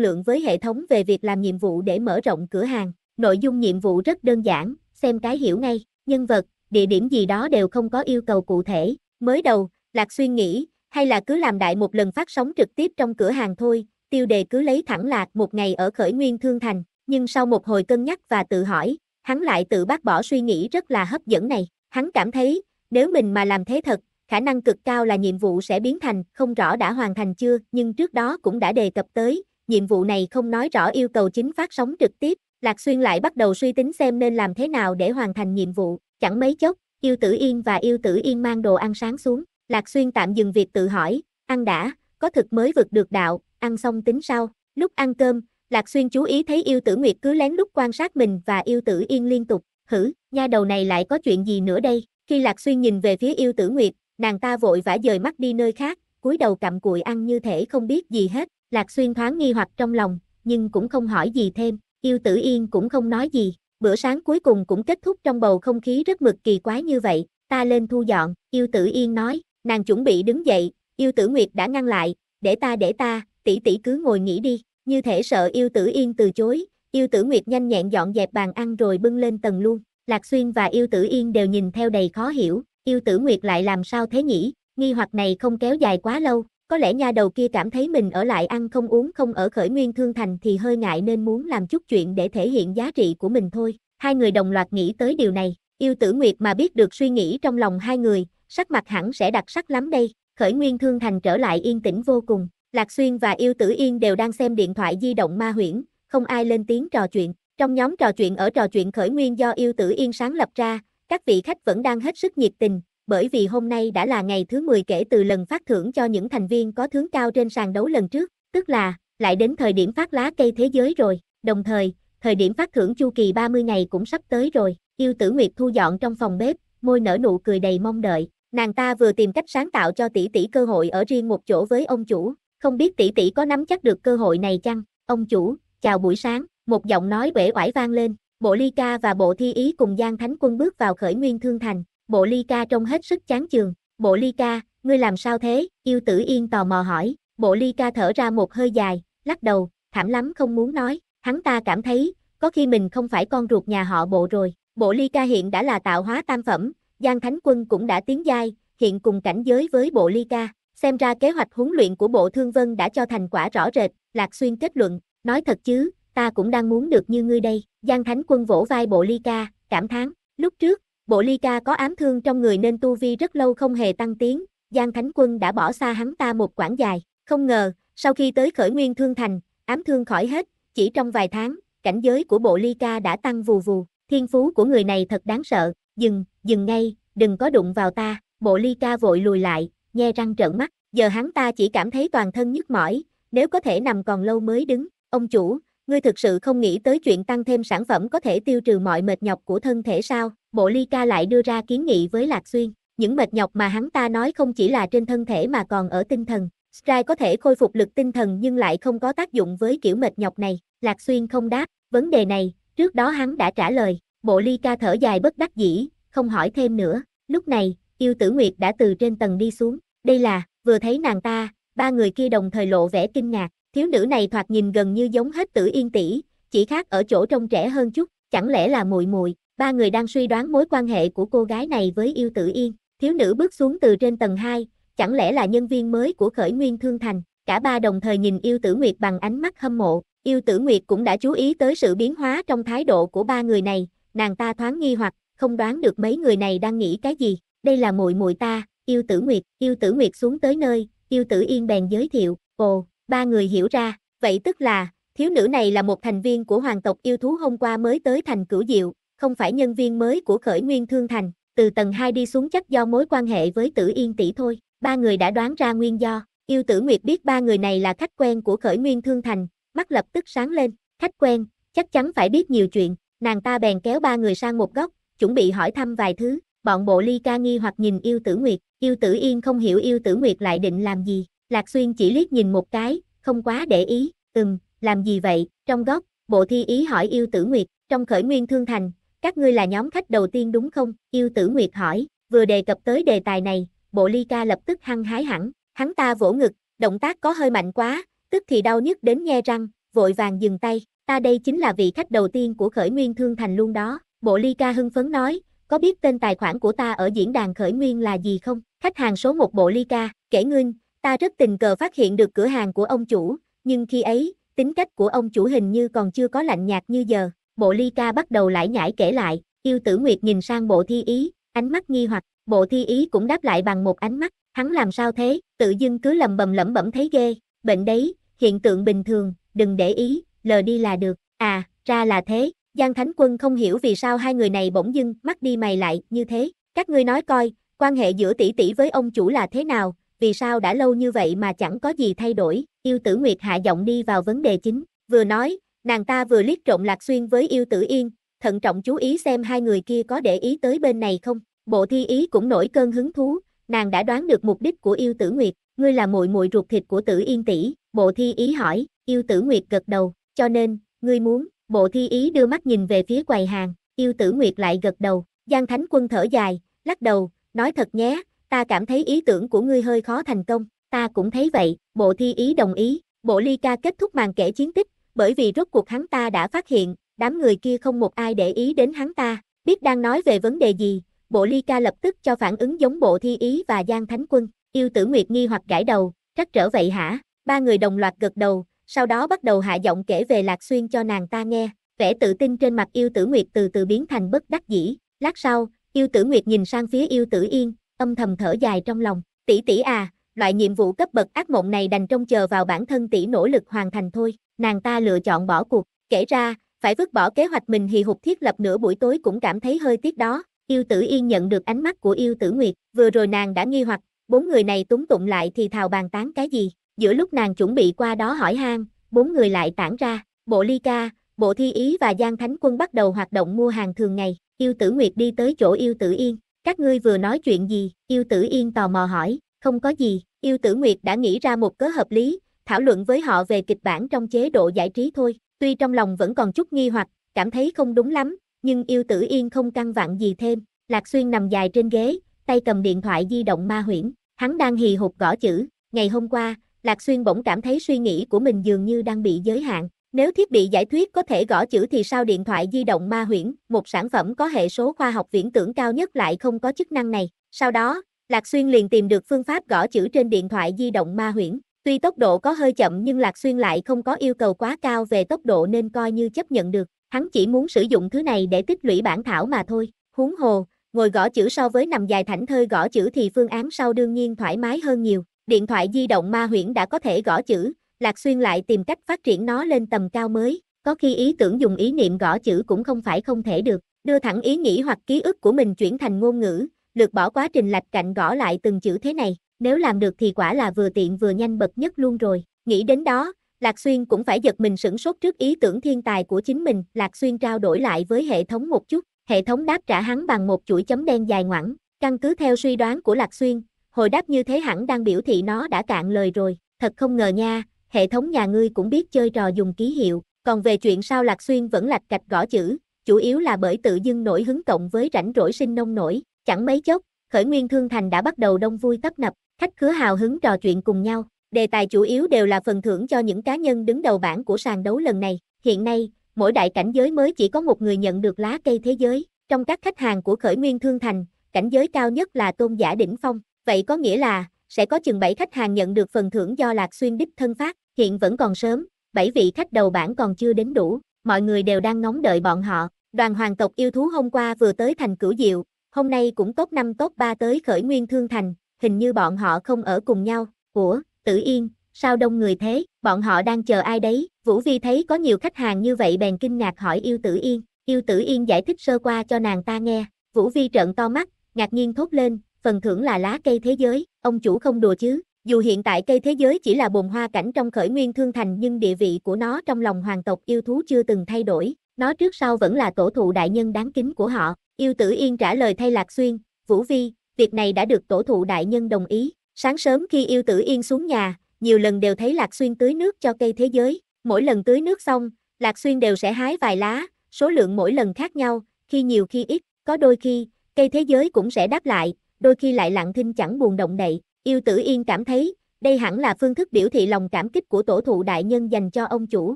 lượng với hệ thống về việc làm nhiệm vụ để mở rộng cửa hàng. Nội dung nhiệm vụ rất đơn giản, xem cái hiểu ngay, nhân vật, địa điểm gì đó đều không có yêu cầu cụ thể, Mới đầu, Lạc Xuyên nghĩ, hay là cứ làm đại một lần phát sóng trực tiếp trong cửa hàng thôi, tiêu đề cứ lấy thẳng Lạc một ngày ở khởi nguyên thương thành, nhưng sau một hồi cân nhắc và tự hỏi, hắn lại tự bác bỏ suy nghĩ rất là hấp dẫn này. Hắn cảm thấy, nếu mình mà làm thế thật, khả năng cực cao là nhiệm vụ sẽ biến thành, không rõ đã hoàn thành chưa, nhưng trước đó cũng đã đề cập tới, nhiệm vụ này không nói rõ yêu cầu chính phát sóng trực tiếp, Lạc Xuyên lại bắt đầu suy tính xem nên làm thế nào để hoàn thành nhiệm vụ, chẳng mấy chốc, Yêu Tử Yên và Yêu Tử Yên mang đồ ăn sáng xuống, Lạc Xuyên tạm dừng việc tự hỏi, ăn đã, có thực mới vượt được đạo, ăn xong tính sau. Lúc ăn cơm, Lạc Xuyên chú ý thấy Yêu Tử Nguyệt cứ lén lút quan sát mình và Yêu Tử Yên liên tục, hử, nha đầu này lại có chuyện gì nữa đây? Khi Lạc Xuyên nhìn về phía Yêu Tử Nguyệt, nàng ta vội vã dời mắt đi nơi khác, cúi đầu cặm cụi ăn như thể không biết gì hết. Lạc Xuyên thoáng nghi hoặc trong lòng, nhưng cũng không hỏi gì thêm, Yêu Tử Yên cũng không nói gì. Bữa sáng cuối cùng cũng kết thúc trong bầu không khí rất mực kỳ quái như vậy, ta lên thu dọn, yêu tử yên nói, nàng chuẩn bị đứng dậy, yêu tử nguyệt đã ngăn lại, để ta để ta, tỷ tỷ cứ ngồi nghỉ đi, như thể sợ yêu tử yên từ chối, yêu tử nguyệt nhanh nhẹn dọn dẹp bàn ăn rồi bưng lên tầng luôn, Lạc Xuyên và yêu tử yên đều nhìn theo đầy khó hiểu, yêu tử nguyệt lại làm sao thế nhỉ, nghi hoặc này không kéo dài quá lâu, có lẽ nha đầu kia cảm thấy mình ở lại ăn không uống không ở khởi nguyên thương thành thì hơi ngại nên muốn làm chút chuyện để thể hiện giá trị của mình thôi. Hai người đồng loạt nghĩ tới điều này, yêu tử nguyệt mà biết được suy nghĩ trong lòng hai người, sắc mặt hẳn sẽ đặc sắc lắm đây. Khởi nguyên thương thành trở lại yên tĩnh vô cùng, Lạc Xuyên và yêu tử yên đều đang xem điện thoại di động ma huyễn, không ai lên tiếng trò chuyện. Trong nhóm trò chuyện ở trò chuyện khởi nguyên do yêu tử yên sáng lập ra, các vị khách vẫn đang hết sức nhiệt tình, bởi vì hôm nay đã là ngày thứ 10 kể từ lần phát thưởng cho những thành viên có thướng cao trên sàn đấu lần trước, tức là lại đến thời điểm phát lá cây thế giới rồi, đồng thời, thời điểm phát thưởng chu kỳ 30 ngày cũng sắp tới rồi. Yêu Tử Nguyệt thu dọn trong phòng bếp, môi nở nụ cười đầy mong đợi. Nàng ta vừa tìm cách sáng tạo cho tỷ tỷ cơ hội ở riêng một chỗ với ông chủ, không biết tỷ tỷ có nắm chắc được cơ hội này chăng? Ông chủ, chào buổi sáng, một giọng nói bể oải vang lên, Bộ Ly Ca và Bộ Thi Ý cùng Giang Thánh Quân bước vào khởi nguyên thương thành, Bộ ly ca trông hết sức chán chường, bộ ly ca, ngươi làm sao thế, yêu tử yên tò mò hỏi, bộ ly ca thở ra một hơi dài, lắc đầu, thảm lắm không muốn nói, hắn ta cảm thấy, có khi mình không phải con ruột nhà họ bộ rồi, bộ ly ca hiện đã là tạo hóa tam phẩm, Giang Thánh Quân cũng đã tiến giai, hiện cùng cảnh giới với bộ ly ca, xem ra kế hoạch huấn luyện của bộ thương vân đã cho thành quả rõ rệt, Lạc Xuyên kết luận, nói thật chứ, ta cũng đang muốn được như ngươi đây, Giang Thánh Quân vỗ vai bộ ly ca, cảm thán, lúc trước, bộ ly ca có ám thương trong người nên tu vi rất lâu không hề tăng tiến, Giang Thánh Quân đã bỏ xa hắn ta một quãng dài, không ngờ, sau khi tới khởi nguyên thương thành, ám thương khỏi hết, chỉ trong vài tháng, cảnh giới của bộ ly ca đã tăng vù vù, thiên phú của người này thật đáng sợ, dừng, dừng ngay, đừng có đụng vào ta, bộ ly ca vội lùi lại, nhe răng trợn mắt, giờ hắn ta chỉ cảm thấy toàn thân nhức mỏi, nếu có thể nằm còn lâu mới đứng, ông chủ, ngươi thực sự không nghĩ tới chuyện tăng thêm sản phẩm có thể tiêu trừ mọi mệt nhọc của thân thể sao, Bộ Ly Ca lại đưa ra kiến nghị với Lạc Xuyên, những mệt nhọc mà hắn ta nói không chỉ là trên thân thể mà còn ở tinh thần, Strike có thể khôi phục lực tinh thần nhưng lại không có tác dụng với kiểu mệt nhọc này, Lạc Xuyên không đáp, vấn đề này, trước đó hắn đã trả lời, Bộ Ly Ca thở dài bất đắc dĩ, không hỏi thêm nữa, lúc này, yêu tử Nguyệt đã từ trên tầng đi xuống, đây là, vừa thấy nàng ta, ba người kia đồng thời lộ vẻ kinh ngạc, thiếu nữ này thoạt nhìn gần như giống hết tử yên tỷ, chỉ khác ở chỗ trông trẻ hơn chút, chẳng lẽ là muội muội ba người đang suy đoán mối quan hệ của cô gái này với yêu tử yên. Thiếu nữ bước xuống từ trên tầng 2, chẳng lẽ là nhân viên mới của khởi nguyên thương thành. Cả ba đồng thời nhìn yêu tử Nguyệt bằng ánh mắt hâm mộ. Yêu tử Nguyệt cũng đã chú ý tới sự biến hóa trong thái độ của ba người này. Nàng ta thoáng nghi hoặc, không đoán được mấy người này đang nghĩ cái gì. Đây là muội muội ta, yêu tử Nguyệt. Yêu tử Nguyệt xuống tới nơi, yêu tử Yên bèn giới thiệu. Ồ, ba người hiểu ra. Vậy tức là, thiếu nữ này là một thành viên của hoàng tộc yêu thú hôm qua mới tới thành cửu diệu, không phải nhân viên mới của khởi nguyên thương thành, từ tầng 2 đi xuống chắc do mối quan hệ với tử yên tỷ thôi, ba người đã đoán ra nguyên do, yêu tử nguyệt biết ba người này là khách quen của khởi nguyên thương thành, mắt lập tức sáng lên, khách quen, chắc chắn phải biết nhiều chuyện, nàng ta bèn kéo ba người sang một góc, chuẩn bị hỏi thăm vài thứ, bọn bộ ly ca nghi hoặc nhìn yêu tử nguyệt, yêu tử yên không hiểu yêu tử nguyệt lại định làm gì, lạc xuyên chỉ liếc nhìn một cái, không quá để ý, ừm, làm gì vậy, trong góc, bộ thi ý hỏi yêu tử nguyệt, trong khởi nguyên thương thành, các ngươi là nhóm khách đầu tiên đúng không? Yêu tử Nguyệt hỏi, vừa đề cập tới đề tài này, bộ ly ca lập tức hăng hái hẳn, hắn ta vỗ ngực, động tác có hơi mạnh quá, tức thì đau nhức đến nghe răng, vội vàng dừng tay, ta đây chính là vị khách đầu tiên của khởi nguyên thương thành luôn đó, bộ ly ca hưng phấn nói, có biết tên tài khoản của ta ở diễn đàn khởi nguyên là gì không? Khách hàng số một bộ ly ca, kể ngưng, ta rất tình cờ phát hiện được cửa hàng của ông chủ, nhưng khi ấy, tính cách của ông chủ hình như còn chưa có lạnh nhạt như giờ, Bộ ly ca bắt đầu lại nhảy kể lại, yêu tử nguyệt nhìn sang bộ thi ý, ánh mắt nghi hoặc, bộ thi ý cũng đáp lại bằng một ánh mắt, hắn làm sao thế, tự dưng cứ lầm bầm lẩm bẩm thấy ghê, bệnh đấy, hiện tượng bình thường, đừng để ý, lờ đi là được, à, ra là thế, Giang Thánh Quân không hiểu vì sao hai người này bỗng dưng mắt đi mày lại như thế, các ngươi nói coi, quan hệ giữa tỷ tỷ với ông chủ là thế nào, vì sao đã lâu như vậy mà chẳng có gì thay đổi, yêu tử Nguyệt hạ giọng đi vào vấn đề chính, vừa nói, Nàng ta vừa liếc trộn lạc xuyên với yêu tử yên, thận trọng chú ý xem hai người kia có để ý tới bên này không. Bộ thi ý cũng nổi cơn hứng thú, nàng đã đoán được mục đích của yêu tử nguyệt, ngươi là muội muội ruột thịt của tử yên tỷ. Bộ thi ý hỏi, yêu tử nguyệt gật đầu, cho nên, ngươi muốn, bộ thi ý đưa mắt nhìn về phía quầy hàng, yêu tử nguyệt lại gật đầu, Giang Thánh Quân thở dài, lắc đầu, nói thật nhé, ta cảm thấy ý tưởng của ngươi hơi khó thành công, ta cũng thấy vậy, bộ thi ý đồng ý, bộ ly ca kết thúc màn kể chiến tích, bởi vì rốt cuộc hắn ta đã phát hiện, đám người kia không một ai để ý đến hắn ta, biết đang nói về vấn đề gì, bộ ly ca lập tức cho phản ứng giống bộ thi ý và Giang Thánh Quân, yêu tử Nguyệt nghi hoặc gãi đầu, trắc trở vậy hả, ba người đồng loạt gật đầu, sau đó bắt đầu hạ giọng kể về Lạc Xuyên cho nàng ta nghe, vẻ tự tin trên mặt yêu tử Nguyệt từ từ biến thành bất đắc dĩ, lát sau, yêu tử Nguyệt nhìn sang phía yêu tử Yên, âm thầm thở dài trong lòng, tỷ tỷ à, loại nhiệm vụ cấp bậc ác mộng này đành trông chờ vào bản thân tỷ nỗ lực hoàn thành thôi, nàng ta lựa chọn bỏ cuộc, kể ra, phải vứt bỏ kế hoạch mình hì hục thiết lập nửa buổi tối cũng cảm thấy hơi tiếc đó, yêu tử yên nhận được ánh mắt của yêu tử nguyệt, vừa rồi nàng đã nghi hoặc, bốn người này túng tụng lại thì thào bàn tán cái gì, giữa lúc nàng chuẩn bị qua đó hỏi han, bốn người lại tản ra, bộ ly ca, bộ thi ý và Giang Thánh Quân bắt đầu hoạt động mua hàng thường ngày, yêu tử nguyệt đi tới chỗ yêu tử yên, các ngươi vừa nói chuyện gì, yêu tử yên tò mò hỏi, không có gì, yêu tử Nguyệt đã nghĩ ra một cớ hợp lý, thảo luận với họ về kịch bản trong chế độ giải trí thôi, tuy trong lòng vẫn còn chút nghi hoặc, cảm thấy không đúng lắm, nhưng yêu tử Yên không căng vặn gì thêm, Lạc Xuyên nằm dài trên ghế, tay cầm điện thoại di động ma huyễn, hắn đang hì hục gõ chữ, ngày hôm qua, Lạc Xuyên bỗng cảm thấy suy nghĩ của mình dường như đang bị giới hạn, nếu thiết bị giải thuyết có thể gõ chữ thì sao điện thoại di động ma huyễn, một sản phẩm có hệ số khoa học viễn tưởng cao nhất lại không có chức năng này. Sau đó, Lạc Xuyên liền tìm được phương pháp gõ chữ trên điện thoại di động ma huyễn. Tuy tốc độ có hơi chậm nhưng Lạc Xuyên lại không có yêu cầu quá cao về tốc độ nên coi như chấp nhận được. Hắn chỉ muốn sử dụng thứ này để tích lũy bản thảo mà thôi. Huống hồ, ngồi gõ chữ so với nằm dài thảnh thơi gõ chữ thì phương án sau đương nhiên thoải mái hơn nhiều. Điện thoại di động ma huyễn đã có thể gõ chữ, Lạc Xuyên lại tìm cách phát triển nó lên tầm cao mới. Có khi ý tưởng dùng ý niệm gõ chữ cũng không phải không thể được. Đưa thẳng ý nghĩ hoặc ký ức của mình chuyển thành ngôn ngữ, lược bỏ quá trình lạch cạnh gõ lại từng chữ thế này, nếu làm được thì quả là vừa tiện vừa nhanh bậc nhất luôn rồi, nghĩ đến đó, Lạc Xuyên cũng phải giật mình sửng sốt trước ý tưởng thiên tài của chính mình, Lạc Xuyên trao đổi lại với hệ thống một chút, hệ thống đáp trả hắn bằng một chuỗi chấm đen dài ngoẳng, căn cứ theo suy đoán của Lạc Xuyên, hồi đáp như thế hẳn đang biểu thị nó đã cạn lời rồi, thật không ngờ nha, hệ thống nhà ngươi cũng biết chơi trò dùng ký hiệu, còn về chuyện sao Lạc Xuyên vẫn lạch cạch gõ chữ, chủ yếu là bởi tự dưng nổi hứng cộng với rảnh rỗi sinh nông nổi, Chẳng mấy chốc, khởi nguyên thương thành đã bắt đầu đông vui tấp nập, khách khứa hào hứng trò chuyện cùng nhau. Đề tài chủ yếu đều là phần thưởng cho những cá nhân đứng đầu bảng của sàn đấu lần này. Hiện nay, mỗi đại cảnh giới mới chỉ có một người nhận được lá cây thế giới. Trong các khách hàng của khởi nguyên thương thành, cảnh giới cao nhất là tôn giả đỉnh phong. Vậy có nghĩa là, sẽ có chừng 7 khách hàng nhận được phần thưởng do Lạc Xuyên đích thân phát. Hiện vẫn còn sớm, 7 vị khách đầu bảng còn chưa đến đủ. Mọi người đều đang nóng đợi bọn họ. Đoàn hoàng tộc yêu thú hôm qua vừa tới thành cửu diệu, Hôm nay cũng tốt năm tốt ba tới khởi nguyên thương thành, hình như bọn họ không ở cùng nhau. của Tử Yên, sao đông người thế, bọn họ đang chờ ai đấy? Vũ Vi thấy có nhiều khách hàng như vậy bèn kinh ngạc hỏi yêu Tử Yên. Yêu Tử Yên giải thích sơ qua cho nàng ta nghe. Vũ Vi trợn to mắt, ngạc nhiên thốt lên, phần thưởng là lá cây thế giới, ông chủ không đùa chứ. Dù hiện tại cây thế giới chỉ là bồn hoa cảnh trong khởi nguyên thương thành nhưng địa vị của nó trong lòng hoàng tộc yêu thú chưa từng thay đổi, nó trước sau vẫn là tổ thụ đại nhân đáng kính của họ, yêu tử yên trả lời thay Lạc Xuyên, Vũ Vi, việc này đã được tổ thụ đại nhân đồng ý. Sáng sớm khi yêu tử yên xuống nhà, nhiều lần đều thấy Lạc Xuyên tưới nước cho cây thế giới, mỗi lần tưới nước xong, Lạc Xuyên đều sẽ hái vài lá, số lượng mỗi lần khác nhau, khi nhiều khi ít, có đôi khi, cây thế giới cũng sẽ đáp lại, đôi khi lại lặng thinh chẳng buồn động đậy. Yêu tử yên cảm thấy, đây hẳn là phương thức biểu thị lòng cảm kích của tổ thụ đại nhân dành cho ông chủ,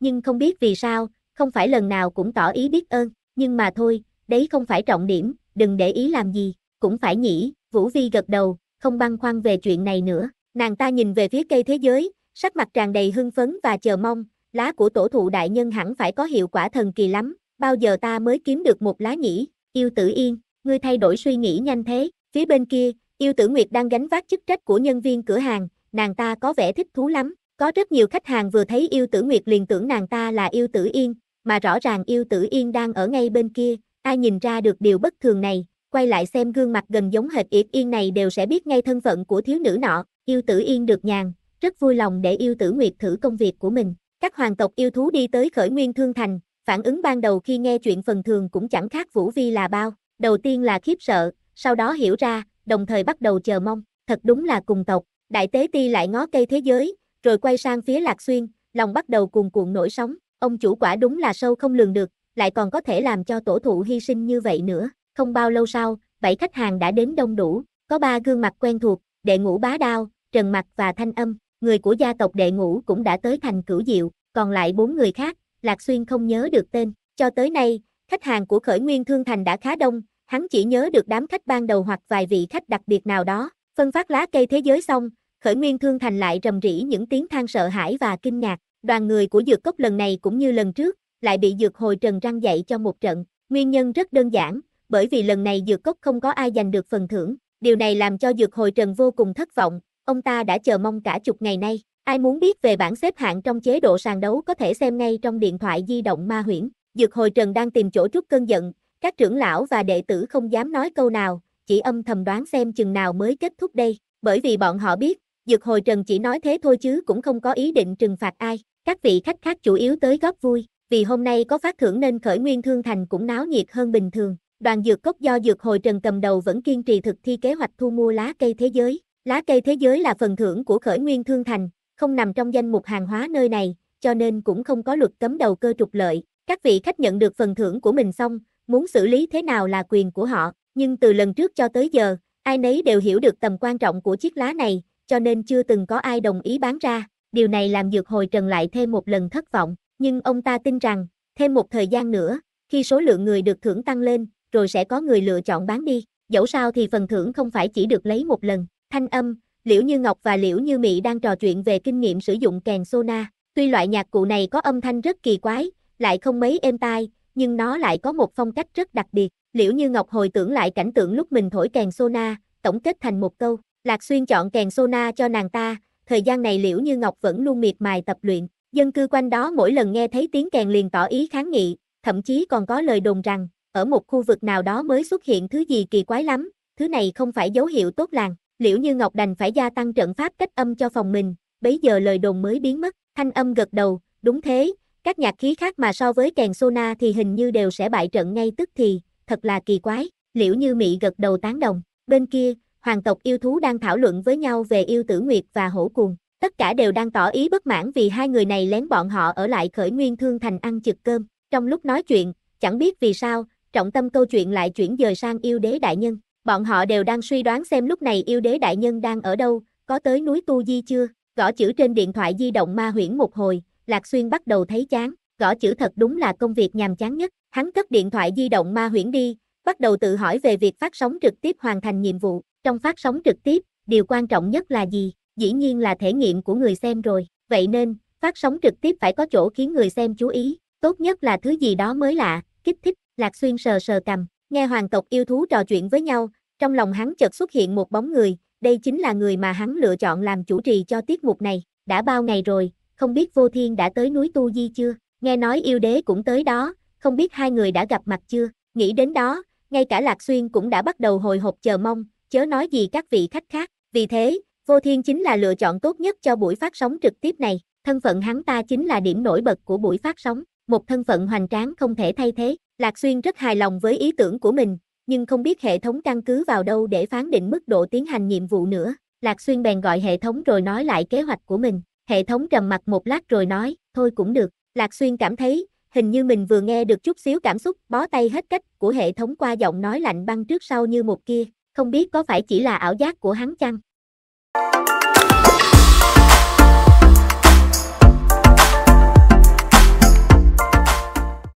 nhưng không biết vì sao, không phải lần nào cũng tỏ ý biết ơn, nhưng mà thôi, đấy không phải trọng điểm, đừng để ý làm gì, cũng phải nhỉ, Vũ Vi gật đầu, không băn khoăn về chuyện này nữa, nàng ta nhìn về phía cây thế giới, sắc mặt tràn đầy hưng phấn và chờ mong, lá của tổ thụ đại nhân hẳn phải có hiệu quả thần kỳ lắm, bao giờ ta mới kiếm được một lá nhỉ, yêu tử yên, ngươi thay đổi suy nghĩ nhanh thế, phía bên kia, yêu tử Nguyệt đang gánh vác chức trách của nhân viên cửa hàng, nàng ta có vẻ thích thú lắm, có rất nhiều khách hàng vừa thấy yêu tử Nguyệt liền tưởng nàng ta là yêu tử yên, mà rõ ràng yêu tử yên đang ở ngay bên kia, ai nhìn ra được điều bất thường này, quay lại xem gương mặt gần giống hệt yệt yên này đều sẽ biết ngay thân phận của thiếu nữ nọ, yêu tử yên được nhàn, rất vui lòng để yêu tử nguyệt thử công việc của mình. Các hoàng tộc yêu thú đi tới khởi nguyên thương thành, phản ứng ban đầu khi nghe chuyện phần thường cũng chẳng khác Vũ Vi là bao, đầu tiên là khiếp sợ, sau đó hiểu ra, đồng thời bắt đầu chờ mong, thật đúng là cùng tộc, đại tế ti lại ngó cây thế giới, rồi quay sang phía Lạc Xuyên, lòng bắt đầu cuồn cuộn nổi sóng, Ông chủ quả đúng là sâu không lường được, lại còn có thể làm cho tổ thụ hy sinh như vậy nữa. Không bao lâu sau, bảy khách hàng đã đến đông đủ, có ba gương mặt quen thuộc, đệ ngũ bá đao, trần mặt và thanh âm, người của gia tộc đệ ngũ cũng đã tới thành cửu diệu, còn lại bốn người khác, Lạc Xuyên không nhớ được tên. Cho tới nay, khách hàng của khởi nguyên thương thành đã khá đông, hắn chỉ nhớ được đám khách ban đầu hoặc vài vị khách đặc biệt nào đó, phân phát lá cây thế giới xong, khởi nguyên thương thành lại rầm rỉ những tiếng than sợ hãi và kinh ngạc, Đoàn người của dược cốc lần này cũng như lần trước, lại bị dược hồi trần răng dạy cho một trận. Nguyên nhân rất đơn giản, bởi vì lần này dược cốc không có ai giành được phần thưởng. Điều này làm cho dược hồi trần vô cùng thất vọng, ông ta đã chờ mong cả chục ngày nay. Ai muốn biết về bảng xếp hạng trong chế độ sàn đấu có thể xem ngay trong điện thoại di động ma huyễn. Dược hồi trần đang tìm chỗ trút cơn giận, các trưởng lão và đệ tử không dám nói câu nào, chỉ âm thầm đoán xem chừng nào mới kết thúc đây, bởi vì bọn họ biết, dược hồi trần chỉ nói thế thôi chứ cũng không có ý định trừng phạt ai. Các vị khách khác chủ yếu tới góp vui, vì hôm nay có phát thưởng nên khởi nguyên thương thành cũng náo nhiệt hơn bình thường. Đoàn dược cốc do dược hồi trần cầm đầu vẫn kiên trì thực thi kế hoạch thu mua lá cây thế giới. Lá cây thế giới là phần thưởng của khởi nguyên thương thành, không nằm trong danh mục hàng hóa nơi này, cho nên cũng không có luật cấm đầu cơ trục lợi. Các vị khách nhận được phần thưởng của mình xong, muốn xử lý thế nào là quyền của họ, nhưng từ lần trước cho tới giờ, ai nấy đều hiểu được tầm quan trọng của chiếc lá này, cho nên chưa từng có ai đồng ý bán ra điều này làm Dược Hồi Trần lại thêm một lần thất vọng, nhưng ông ta tin rằng, thêm một thời gian nữa, khi số lượng người được thưởng tăng lên, rồi sẽ có người lựa chọn bán đi, dẫu sao thì phần thưởng không phải chỉ được lấy một lần. Thanh âm, Liễu Như Ngọc và Liễu Như mị đang trò chuyện về kinh nghiệm sử dụng kèn Sona, tuy loại nhạc cụ này có âm thanh rất kỳ quái, lại không mấy êm tai, nhưng nó lại có một phong cách rất đặc biệt. Liễu Như Ngọc hồi tưởng lại cảnh tượng lúc mình thổi kèn Sona, tổng kết thành một câu, Lạc Xuyên chọn kèn Sona cho nàng ta, thời gian này Liễu Như Ngọc vẫn luôn miệt mài tập luyện, dân cư quanh đó mỗi lần nghe thấy tiếng kèn liền tỏ ý kháng nghị, thậm chí còn có lời đồn rằng, ở một khu vực nào đó mới xuất hiện thứ gì kỳ quái lắm, thứ này không phải dấu hiệu tốt lành, Liễu Như Ngọc đành phải gia tăng trận pháp cách âm cho phòng mình, bấy giờ lời đồn mới biến mất, thanh âm gật đầu, đúng thế, các nhạc khí khác mà so với kèn sona thì hình như đều sẽ bại trận ngay tức thì, thật là kỳ quái, Liễu Như mỹ gật đầu tán đồng, bên kia, hoàng tộc yêu thú đang thảo luận với nhau về yêu tử nguyệt và hổ cuồng. Tất cả đều đang tỏ ý bất mãn vì hai người này lén bọn họ ở lại khởi nguyên thương thành ăn chực cơm. Trong lúc nói chuyện, chẳng biết vì sao, trọng tâm câu chuyện lại chuyển dời sang yêu đế đại nhân. Bọn họ đều đang suy đoán xem lúc này yêu đế đại nhân đang ở đâu, có tới núi Tu Di chưa, gõ chữ trên điện thoại di động ma huyễn một hồi, Lạc Xuyên bắt đầu thấy chán, gõ chữ thật đúng là công việc nhàm chán nhất, hắn cất điện thoại di động ma huyễn đi, bắt đầu tự hỏi về việc phát sóng trực tiếp hoàn thành nhiệm vụ. Trong phát sóng trực tiếp, điều quan trọng nhất là gì? Dĩ nhiên là thể nghiệm của người xem rồi. Vậy nên, phát sóng trực tiếp phải có chỗ khiến người xem chú ý. Tốt nhất là thứ gì đó mới lạ, kích thích. Lạc Xuyên sờ sờ cầm, nghe hoàng tộc yêu thú trò chuyện với nhau, trong lòng hắn chợt xuất hiện một bóng người, đây chính là người mà hắn lựa chọn làm chủ trì cho tiết mục này. Đã bao ngày rồi, không biết Vô Thiên đã tới núi Tu Di chưa? Nghe nói yêu đế cũng tới đó, không biết hai người đã gặp mặt chưa? Nghĩ đến đó, ngay cả Lạc Xuyên cũng đã bắt đầu hồi hộp chờ mong, chớ nói gì các vị khách khác, vì thế, Vô Thiên chính là lựa chọn tốt nhất cho buổi phát sóng trực tiếp này, thân phận hắn ta chính là điểm nổi bật của buổi phát sóng, một thân phận hoành tráng không thể thay thế, Lạc Xuyên rất hài lòng với ý tưởng của mình, nhưng không biết hệ thống căn cứ vào đâu để phán định mức độ tiến hành nhiệm vụ nữa, Lạc Xuyên bèn gọi hệ thống rồi nói lại kế hoạch của mình, hệ thống trầm mặt một lát rồi nói, thôi cũng được, Lạc Xuyên cảm thấy, hình như mình vừa nghe được chút xíu cảm xúc bó tay hết cách của hệ thống qua giọng nói lạnh băng trước sau như một kia, không biết có phải chỉ là ảo giác của hắn chăng?